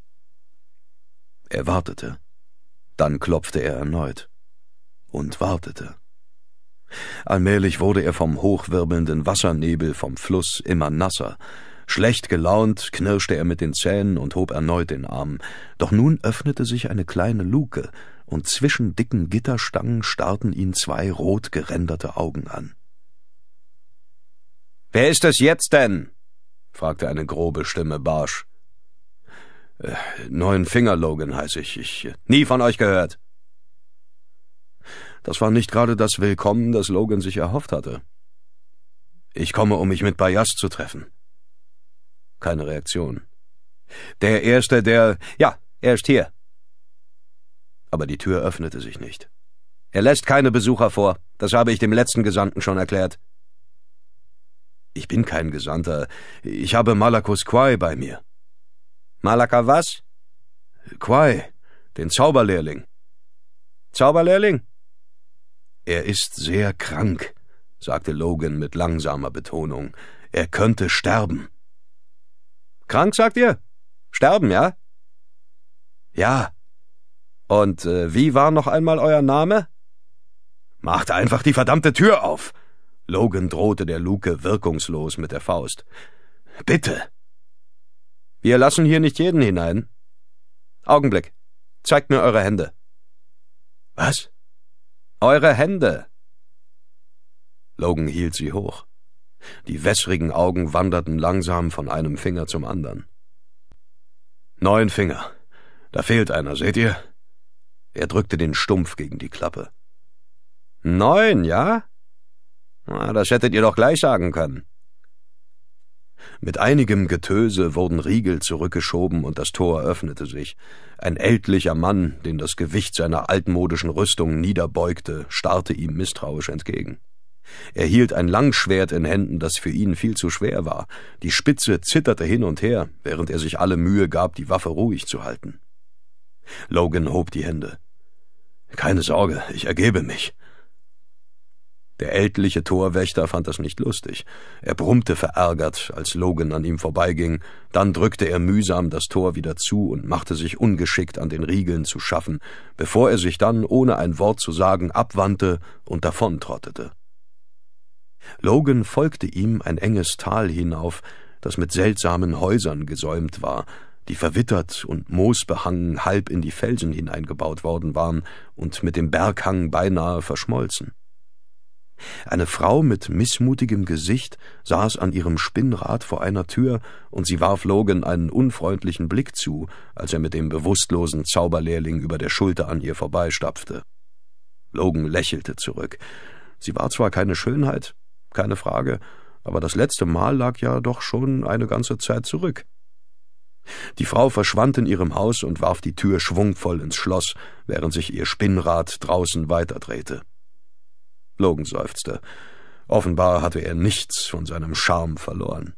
Er wartete, dann klopfte er erneut und wartete. Allmählich wurde er vom hochwirbelnden Wassernebel vom Fluss immer nasser. Schlecht gelaunt knirschte er mit den Zähnen und hob erneut den Arm. Doch nun öffnete sich eine kleine Luke, und zwischen dicken Gitterstangen starrten ihn zwei rot geränderte Augen an. Wer ist es jetzt denn? fragte eine grobe Stimme barsch. Äh, neuen Finger Logan heiße ich. Ich äh, nie von euch gehört. Das war nicht gerade das Willkommen, das Logan sich erhofft hatte. Ich komme, um mich mit Bayas zu treffen. Keine Reaktion. Der Erste, der. Ja, er ist hier aber die Tür öffnete sich nicht. Er lässt keine Besucher vor, das habe ich dem letzten Gesandten schon erklärt. Ich bin kein Gesandter, ich habe Malakus Quai bei mir. Malaka was? Quai, den Zauberlehrling. Zauberlehrling? Er ist sehr krank, sagte Logan mit langsamer Betonung. Er könnte sterben. Krank, sagt ihr? Sterben, ja? Ja, und äh, wie war noch einmal euer Name? Macht einfach die verdammte Tür auf! Logan drohte der Luke wirkungslos mit der Faust. Bitte! Wir lassen hier nicht jeden hinein. Augenblick. Zeigt mir eure Hände. Was? Eure Hände! Logan hielt sie hoch. Die wässrigen Augen wanderten langsam von einem Finger zum anderen. Neun Finger. Da fehlt einer, seht ihr? Er drückte den Stumpf gegen die Klappe. Neun, ja? Na, das hättet ihr doch gleich sagen können. Mit einigem Getöse wurden Riegel zurückgeschoben und das Tor öffnete sich. Ein ältlicher Mann, den das Gewicht seiner altmodischen Rüstung niederbeugte, starrte ihm misstrauisch entgegen. Er hielt ein Langschwert in Händen, das für ihn viel zu schwer war. Die Spitze zitterte hin und her, während er sich alle Mühe gab, die Waffe ruhig zu halten. Logan hob die Hände. Keine Sorge, ich ergebe mich. Der ältliche Torwächter fand das nicht lustig. Er brummte verärgert, als Logan an ihm vorbeiging, dann drückte er mühsam das Tor wieder zu und machte sich ungeschickt an den Riegeln zu schaffen, bevor er sich dann, ohne ein Wort zu sagen, abwandte und davontrottete. Logan folgte ihm ein enges Tal hinauf, das mit seltsamen Häusern gesäumt war, die verwittert und moosbehangen halb in die Felsen hineingebaut worden waren und mit dem Berghang beinahe verschmolzen. Eine Frau mit missmutigem Gesicht saß an ihrem Spinnrad vor einer Tür, und sie warf Logan einen unfreundlichen Blick zu, als er mit dem bewusstlosen Zauberlehrling über der Schulter an ihr vorbeistapfte. Logan lächelte zurück. Sie war zwar keine Schönheit, keine Frage, aber das letzte Mal lag ja doch schon eine ganze Zeit zurück. Die Frau verschwand in ihrem Haus und warf die Tür schwungvoll ins Schloss, während sich ihr Spinnrad draußen weiterdrehte. Logan seufzte. Offenbar hatte er nichts von seinem Charme verloren.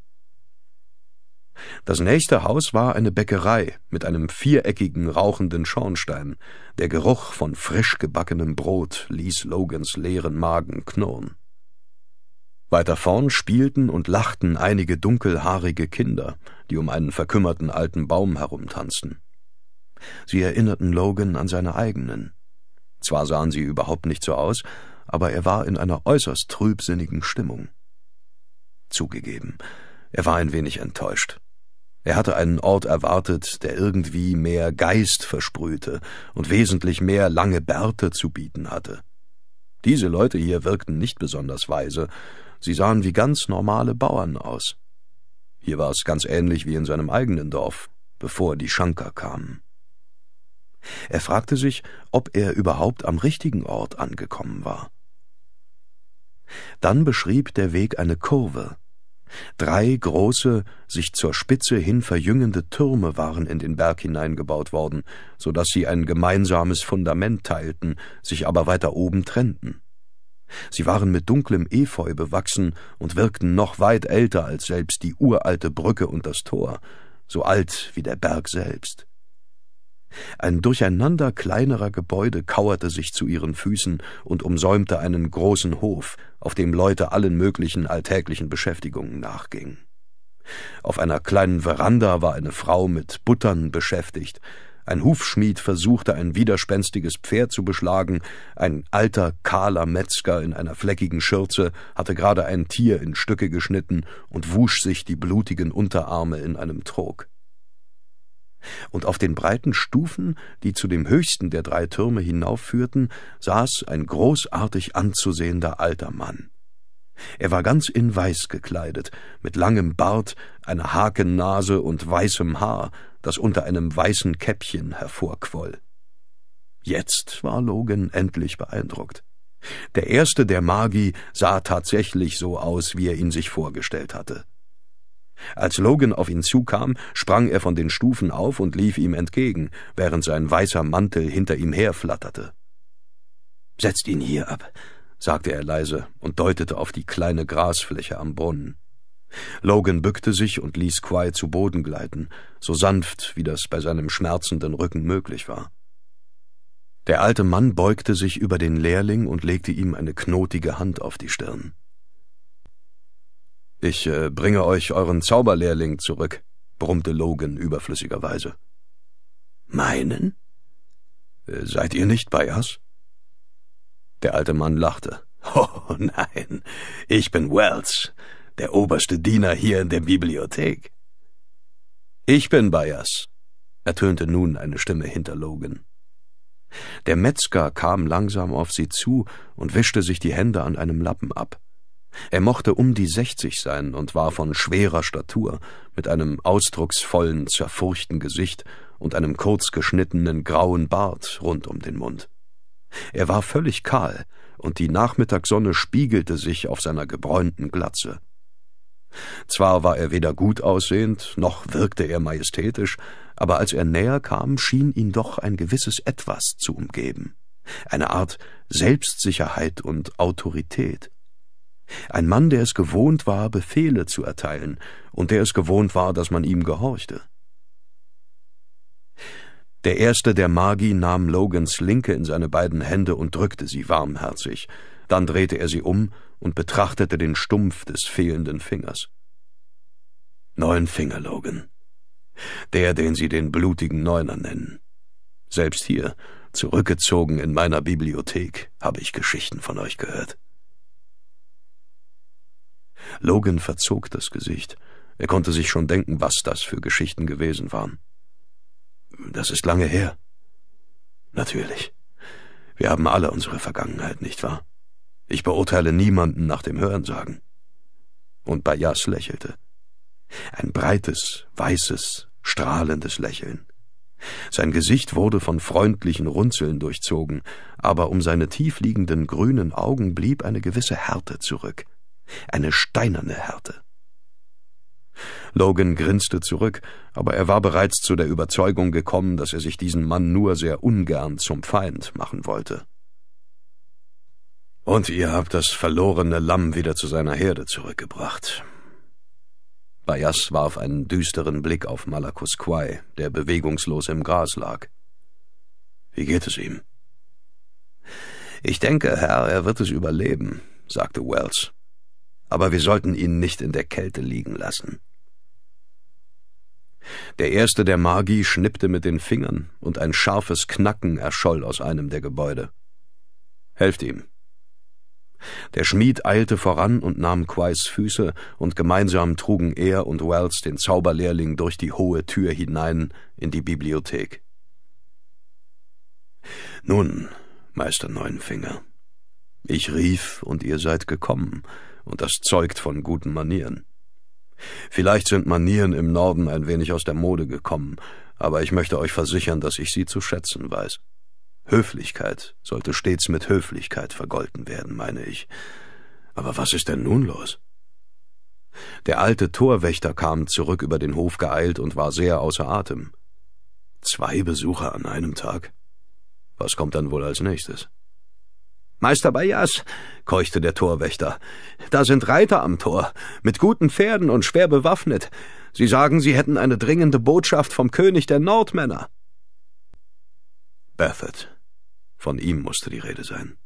Das nächste Haus war eine Bäckerei mit einem viereckigen, rauchenden Schornstein. Der Geruch von frisch gebackenem Brot ließ Logans leeren Magen knurren. Weiter vorn spielten und lachten einige dunkelhaarige Kinder, die um einen verkümmerten alten Baum herumtanzten. Sie erinnerten Logan an seine eigenen. Zwar sahen sie überhaupt nicht so aus, aber er war in einer äußerst trübsinnigen Stimmung. Zugegeben, er war ein wenig enttäuscht. Er hatte einen Ort erwartet, der irgendwie mehr Geist versprühte und wesentlich mehr lange Bärte zu bieten hatte. Diese Leute hier wirkten nicht besonders weise, Sie sahen wie ganz normale Bauern aus. Hier war es ganz ähnlich wie in seinem eigenen Dorf, bevor die Schanker kamen. Er fragte sich, ob er überhaupt am richtigen Ort angekommen war. Dann beschrieb der Weg eine Kurve. Drei große, sich zur Spitze hin verjüngende Türme waren in den Berg hineingebaut worden, so dass sie ein gemeinsames Fundament teilten, sich aber weiter oben trennten. Sie waren mit dunklem Efeu bewachsen und wirkten noch weit älter als selbst die uralte Brücke und das Tor, so alt wie der Berg selbst. Ein Durcheinander kleinerer Gebäude kauerte sich zu ihren Füßen und umsäumte einen großen Hof, auf dem Leute allen möglichen alltäglichen Beschäftigungen nachgingen. Auf einer kleinen Veranda war eine Frau mit Buttern beschäftigt, ein Hufschmied versuchte, ein widerspenstiges Pferd zu beschlagen, ein alter, kahler Metzger in einer fleckigen Schürze hatte gerade ein Tier in Stücke geschnitten und wusch sich die blutigen Unterarme in einem Trog. Und auf den breiten Stufen, die zu dem höchsten der drei Türme hinaufführten, saß ein großartig anzusehender alter Mann. Er war ganz in Weiß gekleidet, mit langem Bart, einer Hakennase und weißem Haar, das unter einem weißen Käppchen hervorquoll. Jetzt war Logan endlich beeindruckt. Der erste der Magi sah tatsächlich so aus, wie er ihn sich vorgestellt hatte. Als Logan auf ihn zukam, sprang er von den Stufen auf und lief ihm entgegen, während sein weißer Mantel hinter ihm herflatterte. Setzt ihn hier ab, sagte er leise und deutete auf die kleine Grasfläche am Brunnen. Logan bückte sich und ließ Quai zu Boden gleiten, so sanft, wie das bei seinem schmerzenden Rücken möglich war. Der alte Mann beugte sich über den Lehrling und legte ihm eine knotige Hand auf die Stirn. Ich äh, bringe euch euren Zauberlehrling zurück, brummte Logan überflüssigerweise. Meinen? Äh, seid ihr nicht bei Ass? Der alte Mann lachte. Oh nein, ich bin Wells, der oberste Diener hier in der Bibliothek. Ich bin Bayers, ertönte nun eine Stimme hinter Logan. Der Metzger kam langsam auf sie zu und wischte sich die Hände an einem Lappen ab. Er mochte um die sechzig sein und war von schwerer Statur, mit einem ausdrucksvollen, zerfurchten Gesicht und einem kurz geschnittenen grauen Bart rund um den Mund. Er war völlig kahl, und die Nachmittagssonne spiegelte sich auf seiner gebräunten Glatze. Zwar war er weder gut aussehend, noch wirkte er majestätisch, aber als er näher kam, schien ihn doch ein gewisses Etwas zu umgeben, eine Art Selbstsicherheit und Autorität. Ein Mann, der es gewohnt war, Befehle zu erteilen und der es gewohnt war, dass man ihm gehorchte. Der erste der Magi nahm Logans linke in seine beiden Hände und drückte sie warmherzig. Dann drehte er sie um und betrachtete den Stumpf des fehlenden Fingers. Neun Finger, Logan. Der, den sie den blutigen Neuner nennen. Selbst hier, zurückgezogen in meiner Bibliothek, habe ich Geschichten von euch gehört. Logan verzog das Gesicht. Er konnte sich schon denken, was das für Geschichten gewesen waren. Das ist lange her. Natürlich. Wir haben alle unsere Vergangenheit, nicht wahr? Ich beurteile niemanden nach dem Hörensagen. Und Bayas lächelte. Ein breites, weißes, strahlendes Lächeln. Sein Gesicht wurde von freundlichen Runzeln durchzogen, aber um seine tiefliegenden grünen Augen blieb eine gewisse Härte zurück, eine steinerne Härte. Logan grinste zurück, aber er war bereits zu der Überzeugung gekommen, dass er sich diesen Mann nur sehr ungern zum Feind machen wollte. Und ihr habt das verlorene Lamm wieder zu seiner Herde zurückgebracht. Bayas warf einen düsteren Blick auf Malakus Quai, der bewegungslos im Gras lag. Wie geht es ihm? Ich denke, Herr, er wird es überleben, sagte Wells. Aber wir sollten ihn nicht in der Kälte liegen lassen. Der erste der Magi schnippte mit den Fingern, und ein scharfes Knacken erscholl aus einem der Gebäude. Helft ihm. Der Schmied eilte voran und nahm Quais Füße, und gemeinsam trugen er und Wells den Zauberlehrling durch die hohe Tür hinein in die Bibliothek. Nun, Meister Neunfinger, ich rief, und ihr seid gekommen, und das zeugt von guten Manieren. Vielleicht sind Manieren im Norden ein wenig aus der Mode gekommen, aber ich möchte euch versichern, dass ich sie zu schätzen weiß. Höflichkeit sollte stets mit Höflichkeit vergolten werden, meine ich. Aber was ist denn nun los? Der alte Torwächter kam zurück über den Hof geeilt und war sehr außer Atem. Zwei Besucher an einem Tag? Was kommt dann wohl als nächstes? Meister Bayas, keuchte der Torwächter, da sind Reiter am Tor, mit guten Pferden und schwer bewaffnet. Sie sagen, sie hätten eine dringende Botschaft vom König der Nordmänner. Baffett. Von ihm musste die Rede sein.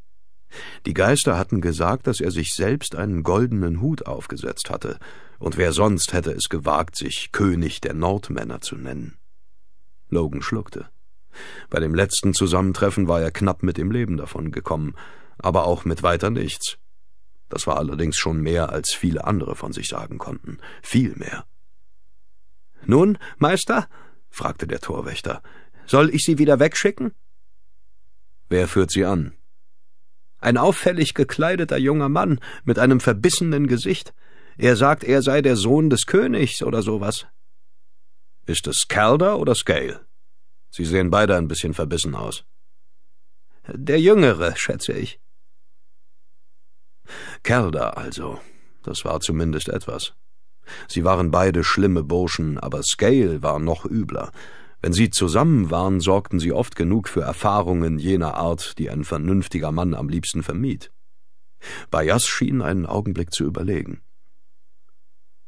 Die Geister hatten gesagt, dass er sich selbst einen goldenen Hut aufgesetzt hatte, und wer sonst hätte es gewagt, sich König der Nordmänner zu nennen? Logan schluckte. Bei dem letzten Zusammentreffen war er knapp mit dem Leben davon gekommen, aber auch mit weiter nichts. Das war allerdings schon mehr, als viele andere von sich sagen konnten, viel mehr. Nun, Meister? fragte der Torwächter, soll ich Sie wieder wegschicken? Wer führt Sie an? Ein auffällig gekleideter junger Mann mit einem verbissenen Gesicht. Er sagt, er sei der Sohn des Königs oder sowas. Ist es Calder oder Scale? Sie sehen beide ein bisschen verbissen aus. Der Jüngere, schätze ich. Kerl also. Das war zumindest etwas. Sie waren beide schlimme Burschen, aber Scale war noch übler. Wenn sie zusammen waren, sorgten sie oft genug für Erfahrungen jener Art, die ein vernünftiger Mann am liebsten vermied. Bayas schien einen Augenblick zu überlegen.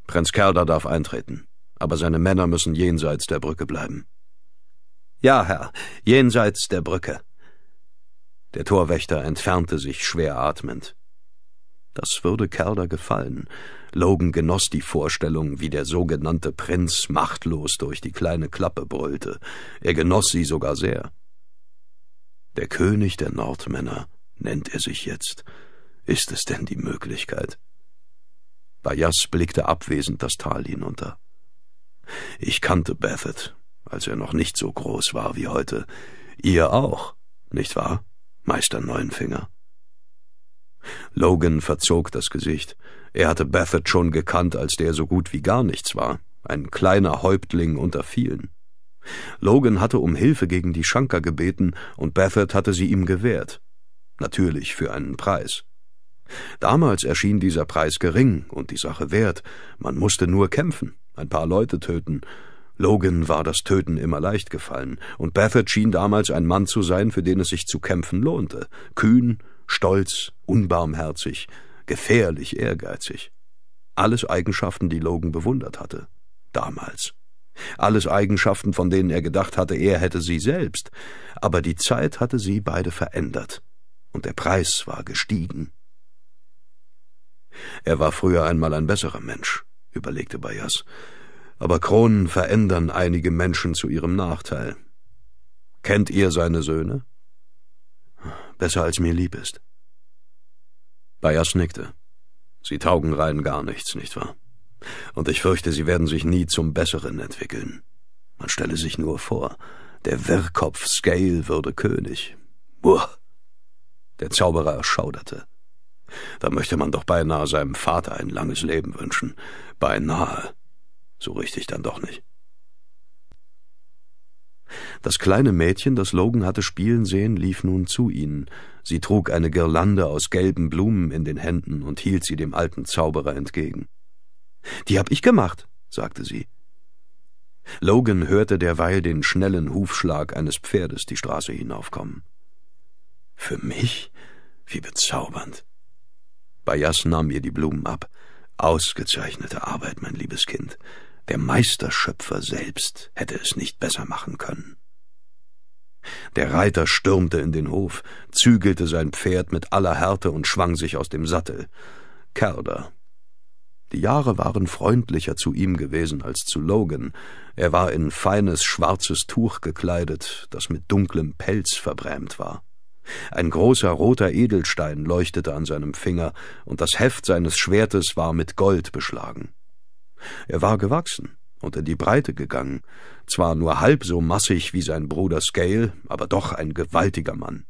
Prinz Kerda darf eintreten, aber seine Männer müssen jenseits der Brücke bleiben. Ja, Herr, jenseits der Brücke. Der Torwächter entfernte sich schwer atmend. Das würde Calder gefallen. Logan genoss die Vorstellung, wie der sogenannte Prinz machtlos durch die kleine Klappe brüllte. Er genoss sie sogar sehr. Der König der Nordmänner nennt er sich jetzt. Ist es denn die Möglichkeit? Bayas blickte abwesend das Tal hinunter. Ich kannte Bathet, als er noch nicht so groß war wie heute. Ihr auch, nicht wahr, Meister Neunfinger? Logan verzog das Gesicht. Er hatte Baffett schon gekannt, als der so gut wie gar nichts war, ein kleiner Häuptling unter vielen. Logan hatte um Hilfe gegen die Schanker gebeten, und Baffett hatte sie ihm gewährt. Natürlich für einen Preis. Damals erschien dieser Preis gering und die Sache wert, man musste nur kämpfen, ein paar Leute töten. Logan war das Töten immer leicht gefallen, und Baffett schien damals ein Mann zu sein, für den es sich zu kämpfen lohnte, kühn stolz, unbarmherzig, gefährlich ehrgeizig. Alles Eigenschaften, die Logan bewundert hatte. Damals. Alles Eigenschaften, von denen er gedacht hatte, er hätte sie selbst. Aber die Zeit hatte sie beide verändert. Und der Preis war gestiegen. Er war früher einmal ein besserer Mensch, überlegte Bayas. Aber Kronen verändern einige Menschen zu ihrem Nachteil. Kennt ihr seine Söhne? Besser als mir lieb ist. Bayers nickte. Sie taugen rein gar nichts, nicht wahr? Und ich fürchte, sie werden sich nie zum Besseren entwickeln. Man stelle sich nur vor, der Wirrkopf Scale würde König. Buah! Der Zauberer erschauderte. Da möchte man doch beinahe seinem Vater ein langes Leben wünschen. Beinahe. So richtig dann doch nicht. Das kleine Mädchen, das Logan hatte spielen sehen, lief nun zu ihnen. Sie trug eine Girlande aus gelben Blumen in den Händen und hielt sie dem alten Zauberer entgegen. Die hab ich gemacht, sagte sie. Logan hörte derweil den schnellen Hufschlag eines Pferdes die Straße hinaufkommen. Für mich? Wie bezaubernd. Bayas nahm ihr die Blumen ab. Ausgezeichnete Arbeit, mein liebes Kind. Der Meisterschöpfer selbst hätte es nicht besser machen können. Der Reiter stürmte in den Hof, zügelte sein Pferd mit aller Härte und schwang sich aus dem Sattel. Kerder. Die Jahre waren freundlicher zu ihm gewesen als zu Logan. Er war in feines schwarzes Tuch gekleidet, das mit dunklem Pelz verbrämt war. Ein großer roter Edelstein leuchtete an seinem Finger, und das Heft seines Schwertes war mit Gold beschlagen. Er war gewachsen und in die Breite gegangen, zwar nur halb so massig wie sein Bruder Scale, aber doch ein gewaltiger Mann.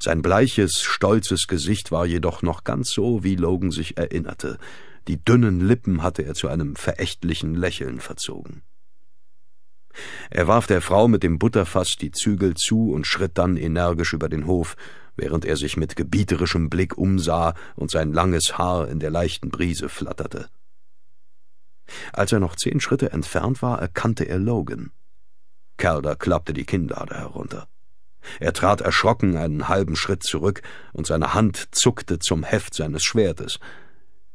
Sein bleiches, stolzes Gesicht war jedoch noch ganz so, wie Logan sich erinnerte. Die dünnen Lippen hatte er zu einem verächtlichen Lächeln verzogen. Er warf der Frau mit dem Butterfass die Zügel zu und schritt dann energisch über den Hof, während er sich mit gebieterischem Blick umsah und sein langes Haar in der leichten Brise flatterte. Als er noch zehn Schritte entfernt war, erkannte er Logan. Calder klappte die Kinnlade herunter. Er trat erschrocken einen halben Schritt zurück und seine Hand zuckte zum Heft seines Schwertes.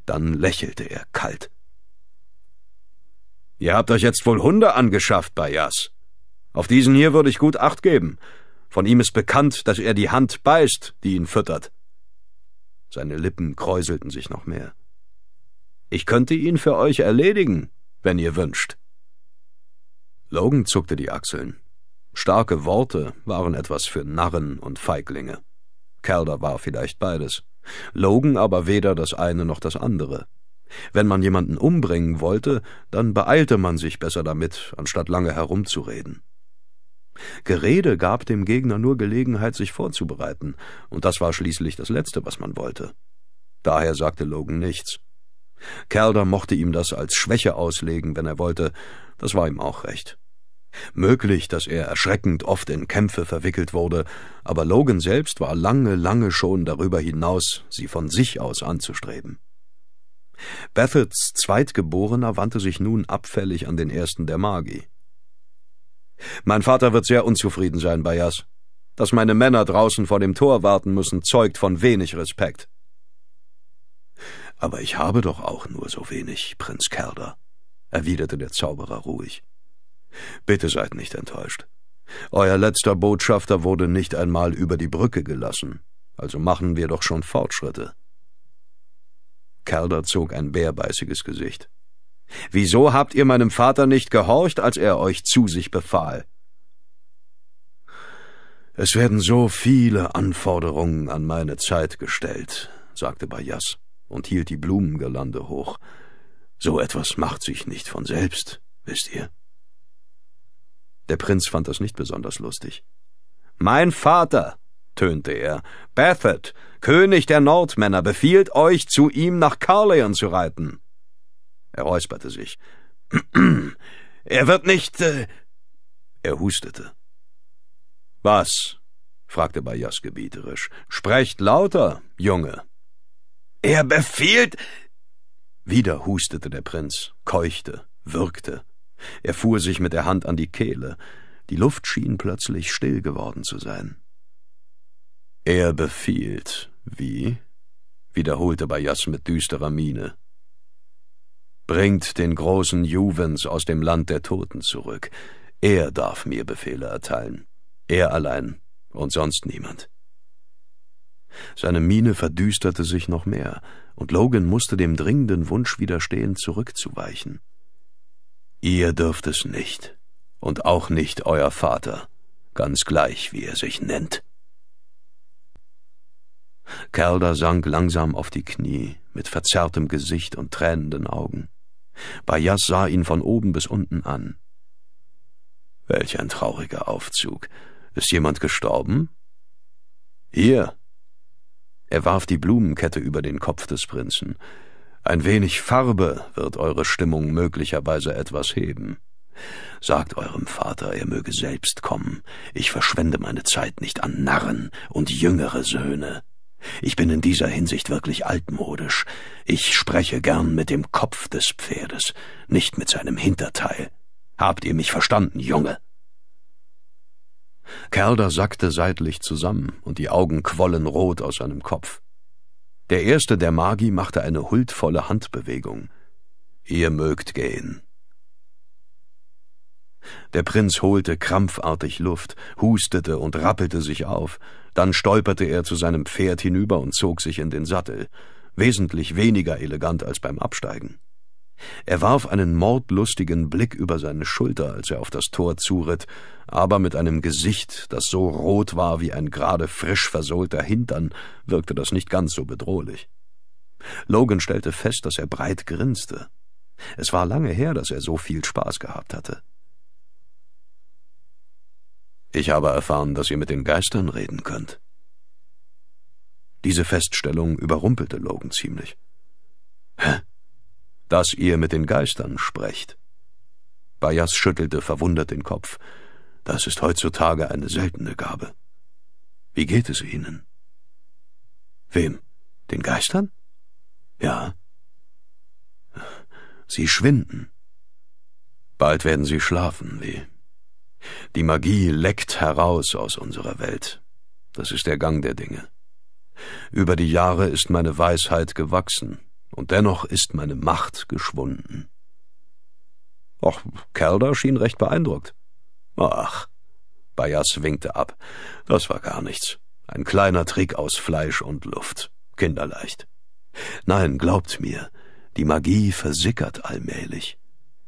Dann lächelte er kalt. Ihr habt euch jetzt wohl Hunde angeschafft, Bayas. Auf diesen hier würde ich gut Acht geben. Von ihm ist bekannt, dass er die Hand beißt, die ihn füttert. Seine Lippen kräuselten sich noch mehr. Ich könnte ihn für euch erledigen, wenn ihr wünscht. Logan zuckte die Achseln. Starke Worte waren etwas für Narren und Feiglinge. Calder war vielleicht beides. Logan aber weder das eine noch das andere. Wenn man jemanden umbringen wollte, dann beeilte man sich besser damit, anstatt lange herumzureden. Gerede gab dem Gegner nur Gelegenheit, sich vorzubereiten, und das war schließlich das Letzte, was man wollte. Daher sagte Logan nichts. Calder mochte ihm das als Schwäche auslegen, wenn er wollte, das war ihm auch recht. Möglich, dass er erschreckend oft in Kämpfe verwickelt wurde, aber Logan selbst war lange, lange schon darüber hinaus, sie von sich aus anzustreben. Bethards Zweitgeborener wandte sich nun abfällig an den ersten der Magi. Mein Vater wird sehr unzufrieden sein, Bayas. Dass meine Männer draußen vor dem Tor warten müssen, zeugt von wenig Respekt. Aber ich habe doch auch nur so wenig, Prinz Kerder, erwiderte der Zauberer ruhig. Bitte seid nicht enttäuscht. Euer letzter Botschafter wurde nicht einmal über die Brücke gelassen, also machen wir doch schon Fortschritte. Kerder zog ein bärbeißiges Gesicht. Wieso habt ihr meinem Vater nicht gehorcht, als er euch zu sich befahl? Es werden so viele Anforderungen an meine Zeit gestellt, sagte Bayas und hielt die Blumengirlande hoch. So etwas macht sich nicht von selbst, wisst ihr. Der Prinz fand das nicht besonders lustig. Mein Vater, tönte er, Bathet, König der Nordmänner, befiehlt euch, zu ihm nach Carleon zu reiten. Er räusperte sich. er wird nicht. Äh... Er hustete. Was? fragte Bayas gebieterisch. Sprecht lauter, Junge. Er befiehlt. Wieder hustete der Prinz, keuchte, würgte. Er fuhr sich mit der Hand an die Kehle. Die Luft schien plötzlich still geworden zu sein. Er befiehlt, wie? wiederholte Bayas mit düsterer Miene. Bringt den großen Juvens aus dem Land der Toten zurück. Er darf mir Befehle erteilen. Er allein und sonst niemand. Seine Miene verdüsterte sich noch mehr, und Logan musste dem dringenden Wunsch widerstehen, zurückzuweichen. Ihr dürft es nicht, und auch nicht euer Vater, ganz gleich, wie er sich nennt. Calder sank langsam auf die Knie, mit verzerrtem Gesicht und tränenden Augen. Bayas sah ihn von oben bis unten an. Welch ein trauriger Aufzug. Ist jemand gestorben? Hier, er warf die Blumenkette über den Kopf des Prinzen. Ein wenig Farbe wird eure Stimmung möglicherweise etwas heben. Sagt eurem Vater, er möge selbst kommen. Ich verschwende meine Zeit nicht an Narren und jüngere Söhne. Ich bin in dieser Hinsicht wirklich altmodisch. Ich spreche gern mit dem Kopf des Pferdes, nicht mit seinem Hinterteil. Habt ihr mich verstanden, Junge? Calder sackte seitlich zusammen und die Augen quollen rot aus seinem Kopf. Der erste der Magi machte eine huldvolle Handbewegung. Ihr mögt gehen. Der Prinz holte krampfartig Luft, hustete und rappelte sich auf, dann stolperte er zu seinem Pferd hinüber und zog sich in den Sattel, wesentlich weniger elegant als beim Absteigen. Er warf einen mordlustigen Blick über seine Schulter, als er auf das Tor zuritt, aber mit einem Gesicht, das so rot war wie ein gerade frisch versohlter Hintern, wirkte das nicht ganz so bedrohlich. Logan stellte fest, dass er breit grinste. Es war lange her, dass er so viel Spaß gehabt hatte. Ich habe erfahren, dass ihr mit den Geistern reden könnt. Diese Feststellung überrumpelte Logan ziemlich. Hä? dass ihr mit den Geistern sprecht. Bayas schüttelte verwundert den Kopf. Das ist heutzutage eine seltene Gabe. Wie geht es Ihnen? Wem? Den Geistern? Ja. Sie schwinden. Bald werden sie schlafen, wie. Die Magie leckt heraus aus unserer Welt. Das ist der Gang der Dinge. Über die Jahre ist meine Weisheit gewachsen, und dennoch ist meine Macht geschwunden. Och, Calder schien recht beeindruckt. Ach, Bayas winkte ab. Das war gar nichts. Ein kleiner Trick aus Fleisch und Luft. Kinderleicht. Nein, glaubt mir, die Magie versickert allmählich.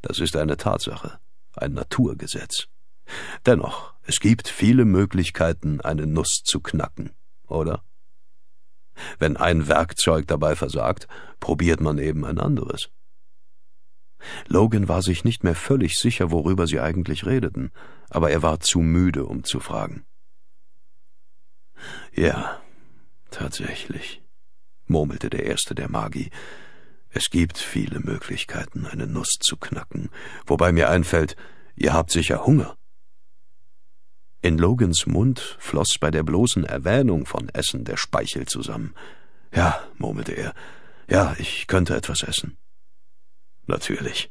Das ist eine Tatsache, ein Naturgesetz. Dennoch, es gibt viele Möglichkeiten, eine Nuss zu knacken, oder? Wenn ein Werkzeug dabei versagt, probiert man eben ein anderes. Logan war sich nicht mehr völlig sicher, worüber sie eigentlich redeten, aber er war zu müde, um zu fragen. Ja, tatsächlich, murmelte der erste der Magi. Es gibt viele Möglichkeiten, eine Nuss zu knacken, wobei mir einfällt, ihr habt sicher Hunger. In Logans Mund floss bei der bloßen Erwähnung von Essen der Speichel zusammen. Ja, murmelte er, ja, ich könnte etwas essen. Natürlich.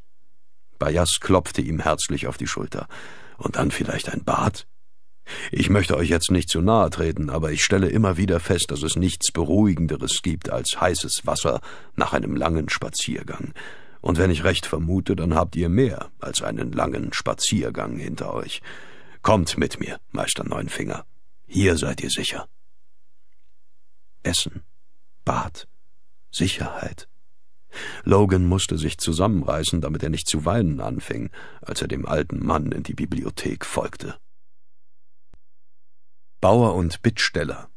Bayas klopfte ihm herzlich auf die Schulter. Und dann vielleicht ein Bad? Ich möchte euch jetzt nicht zu nahe treten, aber ich stelle immer wieder fest, dass es nichts Beruhigenderes gibt als heißes Wasser nach einem langen Spaziergang. Und wenn ich recht vermute, dann habt ihr mehr als einen langen Spaziergang hinter euch. Kommt mit mir, Meister Neunfinger. Hier seid ihr sicher. Essen, Bad, Sicherheit. Logan musste sich zusammenreißen, damit er nicht zu weinen anfing, als er dem alten Mann in die Bibliothek folgte. Bauer und Bittsteller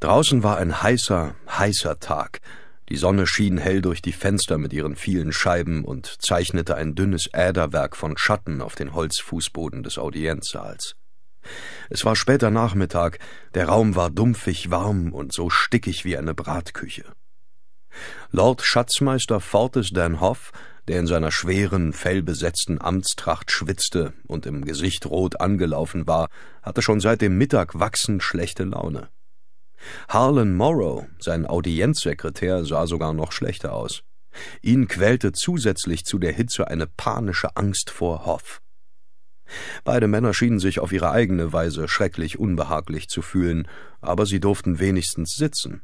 Draußen war ein heißer, heißer Tag, die Sonne schien hell durch die Fenster mit ihren vielen Scheiben und zeichnete ein dünnes Äderwerk von Schatten auf den Holzfußboden des Audienzsaals. Es war später Nachmittag, der Raum war dumpfig warm und so stickig wie eine Bratküche. Lord Schatzmeister Fortes Danhoff, der in seiner schweren, fellbesetzten Amtstracht schwitzte und im Gesicht rot angelaufen war, hatte schon seit dem Mittag wachsend schlechte Laune. Harlan Morrow, sein Audienzsekretär, sah sogar noch schlechter aus. Ihn quälte zusätzlich zu der Hitze eine panische Angst vor Hoff. Beide Männer schienen sich auf ihre eigene Weise schrecklich unbehaglich zu fühlen, aber sie durften wenigstens sitzen.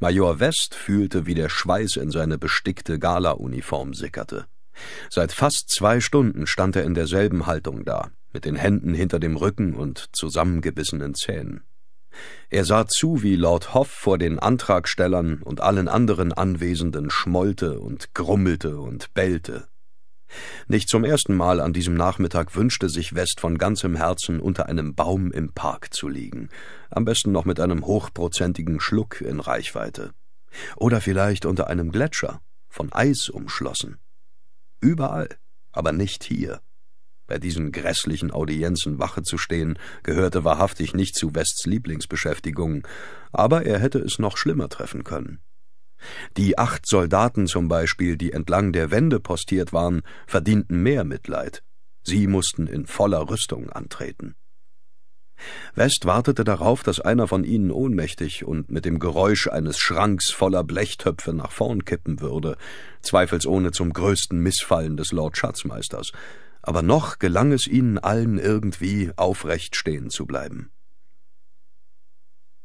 Major West fühlte, wie der Schweiß in seine bestickte Galauniform sickerte. Seit fast zwei Stunden stand er in derselben Haltung da, mit den Händen hinter dem Rücken und zusammengebissenen Zähnen. Er sah zu, wie Lord Hoff vor den Antragstellern und allen anderen Anwesenden schmollte und grummelte und bellte. Nicht zum ersten Mal an diesem Nachmittag wünschte sich West von ganzem Herzen, unter einem Baum im Park zu liegen, am besten noch mit einem hochprozentigen Schluck in Reichweite. Oder vielleicht unter einem Gletscher, von Eis umschlossen. Überall, aber nicht hier. Bei diesen grässlichen Audienzen Wache zu stehen, gehörte wahrhaftig nicht zu Wests Lieblingsbeschäftigungen, aber er hätte es noch schlimmer treffen können. Die acht Soldaten zum Beispiel, die entlang der Wände postiert waren, verdienten mehr Mitleid. Sie mussten in voller Rüstung antreten. West wartete darauf, dass einer von ihnen ohnmächtig und mit dem Geräusch eines Schranks voller Blechtöpfe nach vorn kippen würde, zweifelsohne zum größten Missfallen des Lord Schatzmeisters, aber noch gelang es ihnen allen irgendwie aufrecht stehen zu bleiben.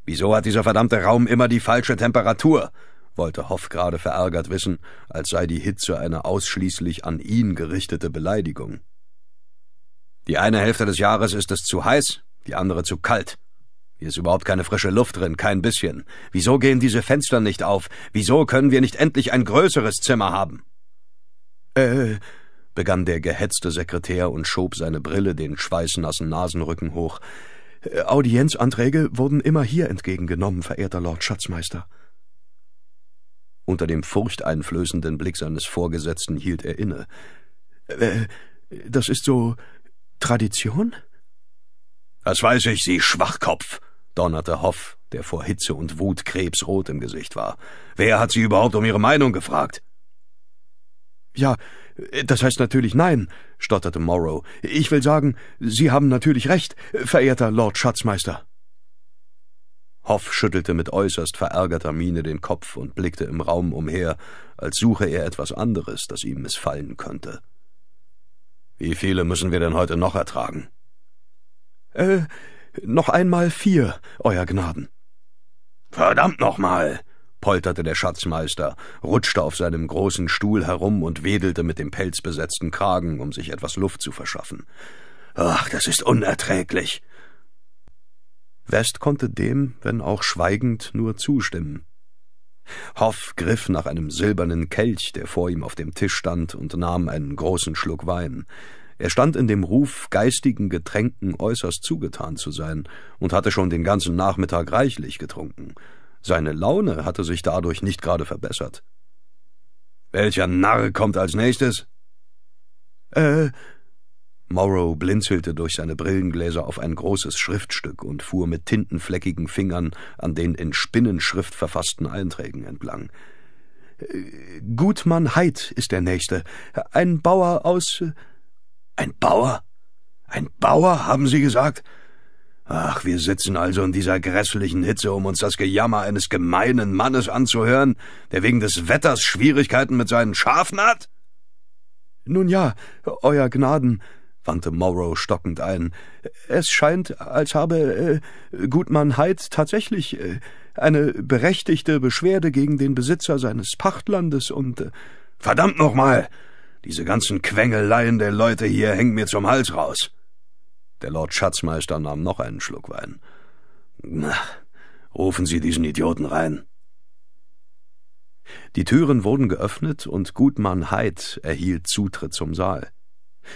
Wieso hat dieser verdammte Raum immer die falsche Temperatur? wollte Hoff gerade verärgert wissen, als sei die Hitze eine ausschließlich an ihn gerichtete Beleidigung. Die eine Hälfte des Jahres ist es zu heiß, die andere zu kalt. Hier ist überhaupt keine frische Luft drin, kein bisschen. Wieso gehen diese Fenster nicht auf? Wieso können wir nicht endlich ein größeres Zimmer haben? Äh, begann der gehetzte Sekretär und schob seine Brille den schweißnassen Nasenrücken hoch. Äh, Audienzanträge wurden immer hier entgegengenommen, verehrter Lord Schatzmeister. Unter dem furchteinflößenden Blick seines Vorgesetzten hielt er inne. Äh, das ist so Tradition? Das weiß ich, Sie Schwachkopf, donnerte Hoff, der vor Hitze und Wut krebsrot im Gesicht war. Wer hat Sie überhaupt um Ihre Meinung gefragt? Ja, das heißt natürlich nein, stotterte Morrow. Ich will sagen, Sie haben natürlich recht, verehrter Lord Schatzmeister. Hoff schüttelte mit äußerst verärgerter Miene den Kopf und blickte im Raum umher, als suche er etwas anderes, das ihm missfallen könnte. Wie viele müssen wir denn heute noch ertragen? Äh, noch einmal vier, Euer Gnaden. Verdammt nochmal! polterte der Schatzmeister, rutschte auf seinem großen Stuhl herum und wedelte mit dem pelzbesetzten Kragen, um sich etwas Luft zu verschaffen. Ach, das ist unerträglich. West konnte dem, wenn auch schweigend, nur zustimmen. Hoff griff nach einem silbernen Kelch, der vor ihm auf dem Tisch stand, und nahm einen großen Schluck Wein. Er stand in dem Ruf, geistigen Getränken äußerst zugetan zu sein, und hatte schon den ganzen Nachmittag reichlich getrunken. Seine Laune hatte sich dadurch nicht gerade verbessert. Welcher Narr kommt als nächstes? Äh. Morrow blinzelte durch seine Brillengläser auf ein großes Schriftstück und fuhr mit tintenfleckigen Fingern an den in Spinnenschrift verfassten Einträgen entlang. Äh, Gutmann Heid ist der Nächste. Ein Bauer aus. Äh, ein Bauer? Ein Bauer, haben Sie gesagt? Ach, wir sitzen also in dieser grässlichen Hitze, um uns das Gejammer eines gemeinen Mannes anzuhören, der wegen des Wetters Schwierigkeiten mit seinen Schafen hat? Nun ja, Euer Gnaden, wandte Morrow stockend ein, es scheint, als habe äh, Gutmann Heid tatsächlich äh, eine berechtigte Beschwerde gegen den Besitzer seines Pachtlandes und äh, Verdammt nochmal! Diese ganzen Quengeleien der Leute hier hängen mir zum Hals raus. Der Lord Schatzmeister nahm noch einen Schluck Wein. Na, rufen Sie diesen Idioten rein. Die Türen wurden geöffnet und Gutmann Heid erhielt Zutritt zum Saal.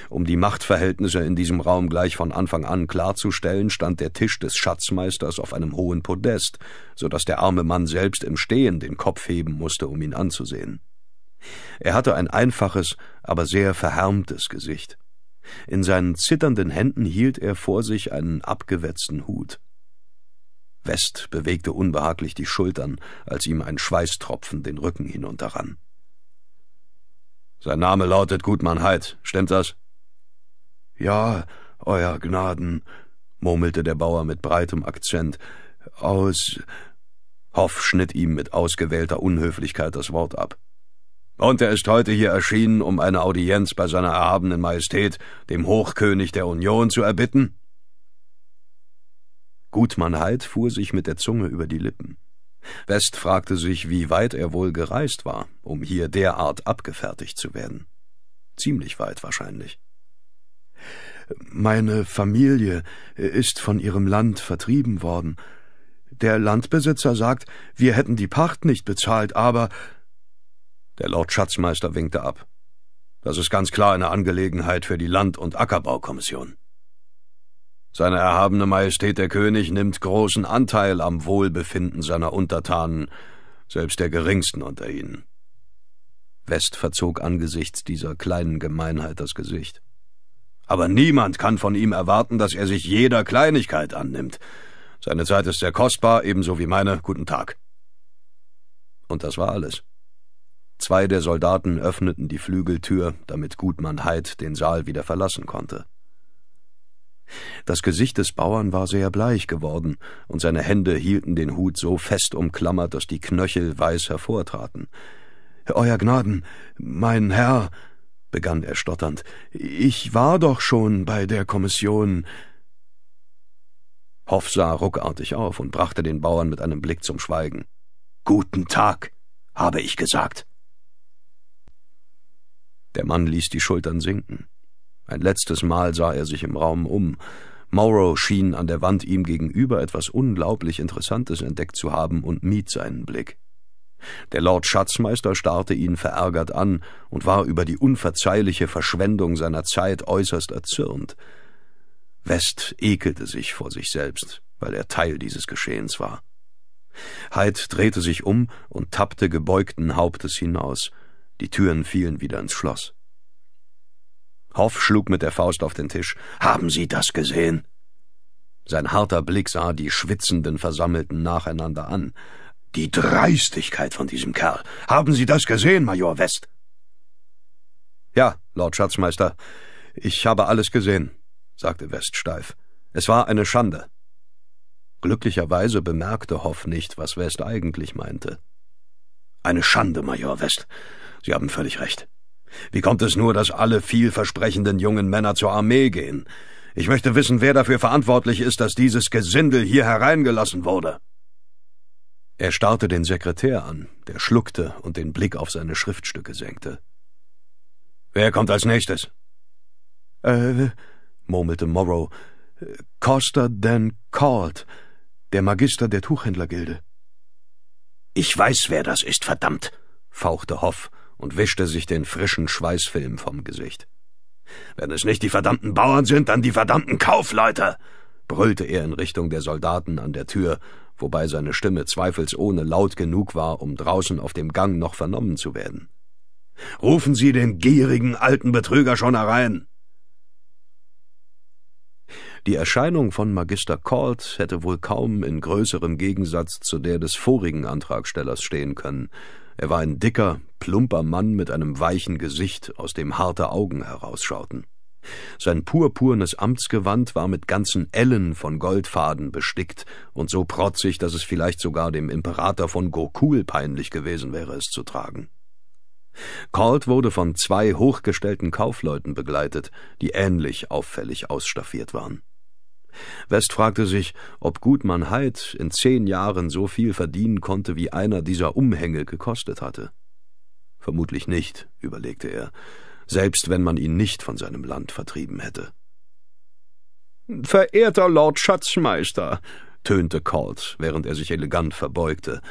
Um die Machtverhältnisse in diesem Raum gleich von Anfang an klarzustellen, stand der Tisch des Schatzmeisters auf einem hohen Podest, so dass der arme Mann selbst im Stehen den Kopf heben musste, um ihn anzusehen. Er hatte ein einfaches, aber sehr verhärmtes Gesicht. In seinen zitternden Händen hielt er vor sich einen abgewetzten Hut. West bewegte unbehaglich die Schultern, als ihm ein Schweißtropfen den Rücken hinunterrann. Sein Name lautet Gutmann Heid, stimmt das? Ja, Euer Gnaden, murmelte der Bauer mit breitem Akzent. Aus. Hoff schnitt ihm mit ausgewählter Unhöflichkeit das Wort ab. Und er ist heute hier erschienen, um eine Audienz bei seiner erhabenen Majestät, dem Hochkönig der Union, zu erbitten? Gutmannheit fuhr sich mit der Zunge über die Lippen. West fragte sich, wie weit er wohl gereist war, um hier derart abgefertigt zu werden. Ziemlich weit wahrscheinlich. Meine Familie ist von ihrem Land vertrieben worden. Der Landbesitzer sagt, wir hätten die Pacht nicht bezahlt, aber der Lord Schatzmeister winkte ab. Das ist ganz klar eine Angelegenheit für die Land- und Ackerbaukommission. Seine erhabene Majestät der König nimmt großen Anteil am Wohlbefinden seiner Untertanen, selbst der geringsten unter ihnen. West verzog angesichts dieser kleinen Gemeinheit das Gesicht. Aber niemand kann von ihm erwarten, dass er sich jeder Kleinigkeit annimmt. Seine Zeit ist sehr kostbar, ebenso wie meine. Guten Tag. Und das war alles. Zwei der Soldaten öffneten die Flügeltür, damit Gutmann Heid den Saal wieder verlassen konnte. Das Gesicht des Bauern war sehr bleich geworden, und seine Hände hielten den Hut so fest umklammert, dass die Knöchel weiß hervortraten. Euer Gnaden, mein Herr, begann er stotternd, ich war doch schon bei der Kommission. Hoff sah ruckartig auf und brachte den Bauern mit einem Blick zum Schweigen. Guten Tag, habe ich gesagt. Der Mann ließ die Schultern sinken. Ein letztes Mal sah er sich im Raum um. Morrow schien an der Wand ihm gegenüber etwas unglaublich Interessantes entdeckt zu haben und mied seinen Blick. Der Lord Schatzmeister starrte ihn verärgert an und war über die unverzeihliche Verschwendung seiner Zeit äußerst erzürnt. West ekelte sich vor sich selbst, weil er Teil dieses Geschehens war. Hyde drehte sich um und tappte gebeugten Hauptes hinaus – die Türen fielen wieder ins Schloss. Hoff schlug mit der Faust auf den Tisch. Haben Sie das gesehen? Sein harter Blick sah die schwitzenden Versammelten nacheinander an. Die Dreistigkeit von diesem Kerl. Haben Sie das gesehen, Major West? Ja, Lord Schatzmeister. Ich habe alles gesehen, sagte West steif. Es war eine Schande. Glücklicherweise bemerkte Hoff nicht, was West eigentlich meinte. Eine Schande, Major West. Sie haben völlig recht. Wie kommt es nur, dass alle vielversprechenden jungen Männer zur Armee gehen? Ich möchte wissen, wer dafür verantwortlich ist, dass dieses Gesindel hier hereingelassen wurde. Er starrte den Sekretär an, der schluckte und den Blick auf seine Schriftstücke senkte. Wer kommt als nächstes? Äh, murmelte Morrow. Costa Dan Cald, der Magister der Tuchhändlergilde. Ich weiß, wer das ist, verdammt, fauchte Hoff und wischte sich den frischen Schweißfilm vom Gesicht. Wenn es nicht die verdammten Bauern sind, dann die verdammten Kaufleute! brüllte er in Richtung der Soldaten an der Tür, wobei seine Stimme zweifelsohne laut genug war, um draußen auf dem Gang noch vernommen zu werden. Rufen Sie den gierigen alten Betrüger schon herein! Die Erscheinung von Magister Colt hätte wohl kaum in größerem Gegensatz zu der des vorigen Antragstellers stehen können, er war ein dicker, plumper Mann mit einem weichen Gesicht, aus dem harte Augen herausschauten. Sein purpurnes Amtsgewand war mit ganzen Ellen von Goldfaden bestickt und so protzig, dass es vielleicht sogar dem Imperator von Gokul peinlich gewesen wäre, es zu tragen. Colt wurde von zwei hochgestellten Kaufleuten begleitet, die ähnlich auffällig ausstaffiert waren. West fragte sich, ob Gutmann Heid in zehn Jahren so viel verdienen konnte, wie einer dieser Umhänge gekostet hatte. Vermutlich nicht, überlegte er, selbst wenn man ihn nicht von seinem Land vertrieben hätte. Verehrter Lord Schatzmeister, tönte Colt, während er sich elegant verbeugte.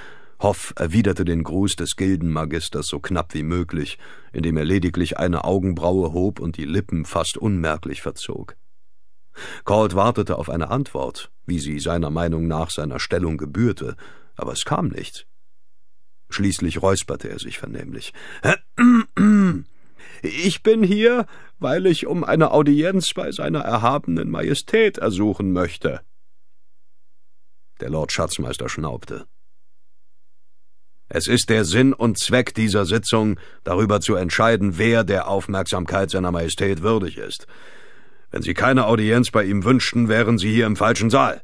Hoff erwiderte den Gruß des Gildenmagisters so knapp wie möglich, indem er lediglich eine Augenbraue hob und die Lippen fast unmerklich verzog. Colt wartete auf eine Antwort, wie sie seiner Meinung nach seiner Stellung gebührte, aber es kam nicht. Schließlich räusperte er sich vernehmlich. Ich bin hier, weil ich um eine Audienz bei seiner erhabenen Majestät ersuchen möchte. Der Lord Schatzmeister schnaubte. Es ist der Sinn und Zweck dieser Sitzung, darüber zu entscheiden, wer der Aufmerksamkeit seiner Majestät würdig ist. Wenn Sie keine Audienz bei ihm wünschten, wären Sie hier im falschen Saal.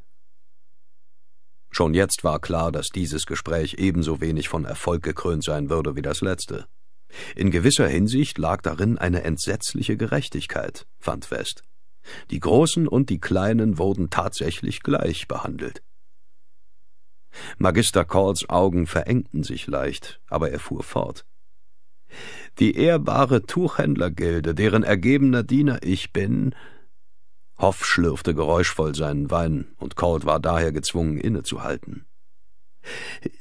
Schon jetzt war klar, dass dieses Gespräch ebenso wenig von Erfolg gekrönt sein würde wie das letzte. In gewisser Hinsicht lag darin eine entsetzliche Gerechtigkeit, fand West. Die Großen und die Kleinen wurden tatsächlich gleich behandelt. Magister Calls Augen verengten sich leicht, aber er fuhr fort. Die ehrbare Tuchhändlergilde, deren ergebener Diener ich bin, Hoff schlürfte geräuschvoll seinen Wein, und Colt war daher gezwungen, innezuhalten.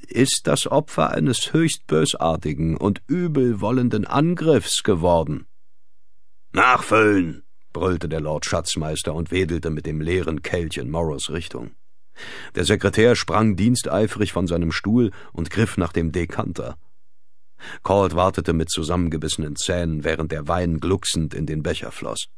Ist das Opfer eines höchst bösartigen und übelwollenden Angriffs geworden? Nachfüllen! brüllte der Lord Schatzmeister und wedelte mit dem leeren Kelch in Morrows Richtung. Der Sekretär sprang diensteifrig von seinem Stuhl und griff nach dem Dekanter. Colt wartete mit zusammengebissenen Zähnen, während der Wein glucksend in den Becher floss.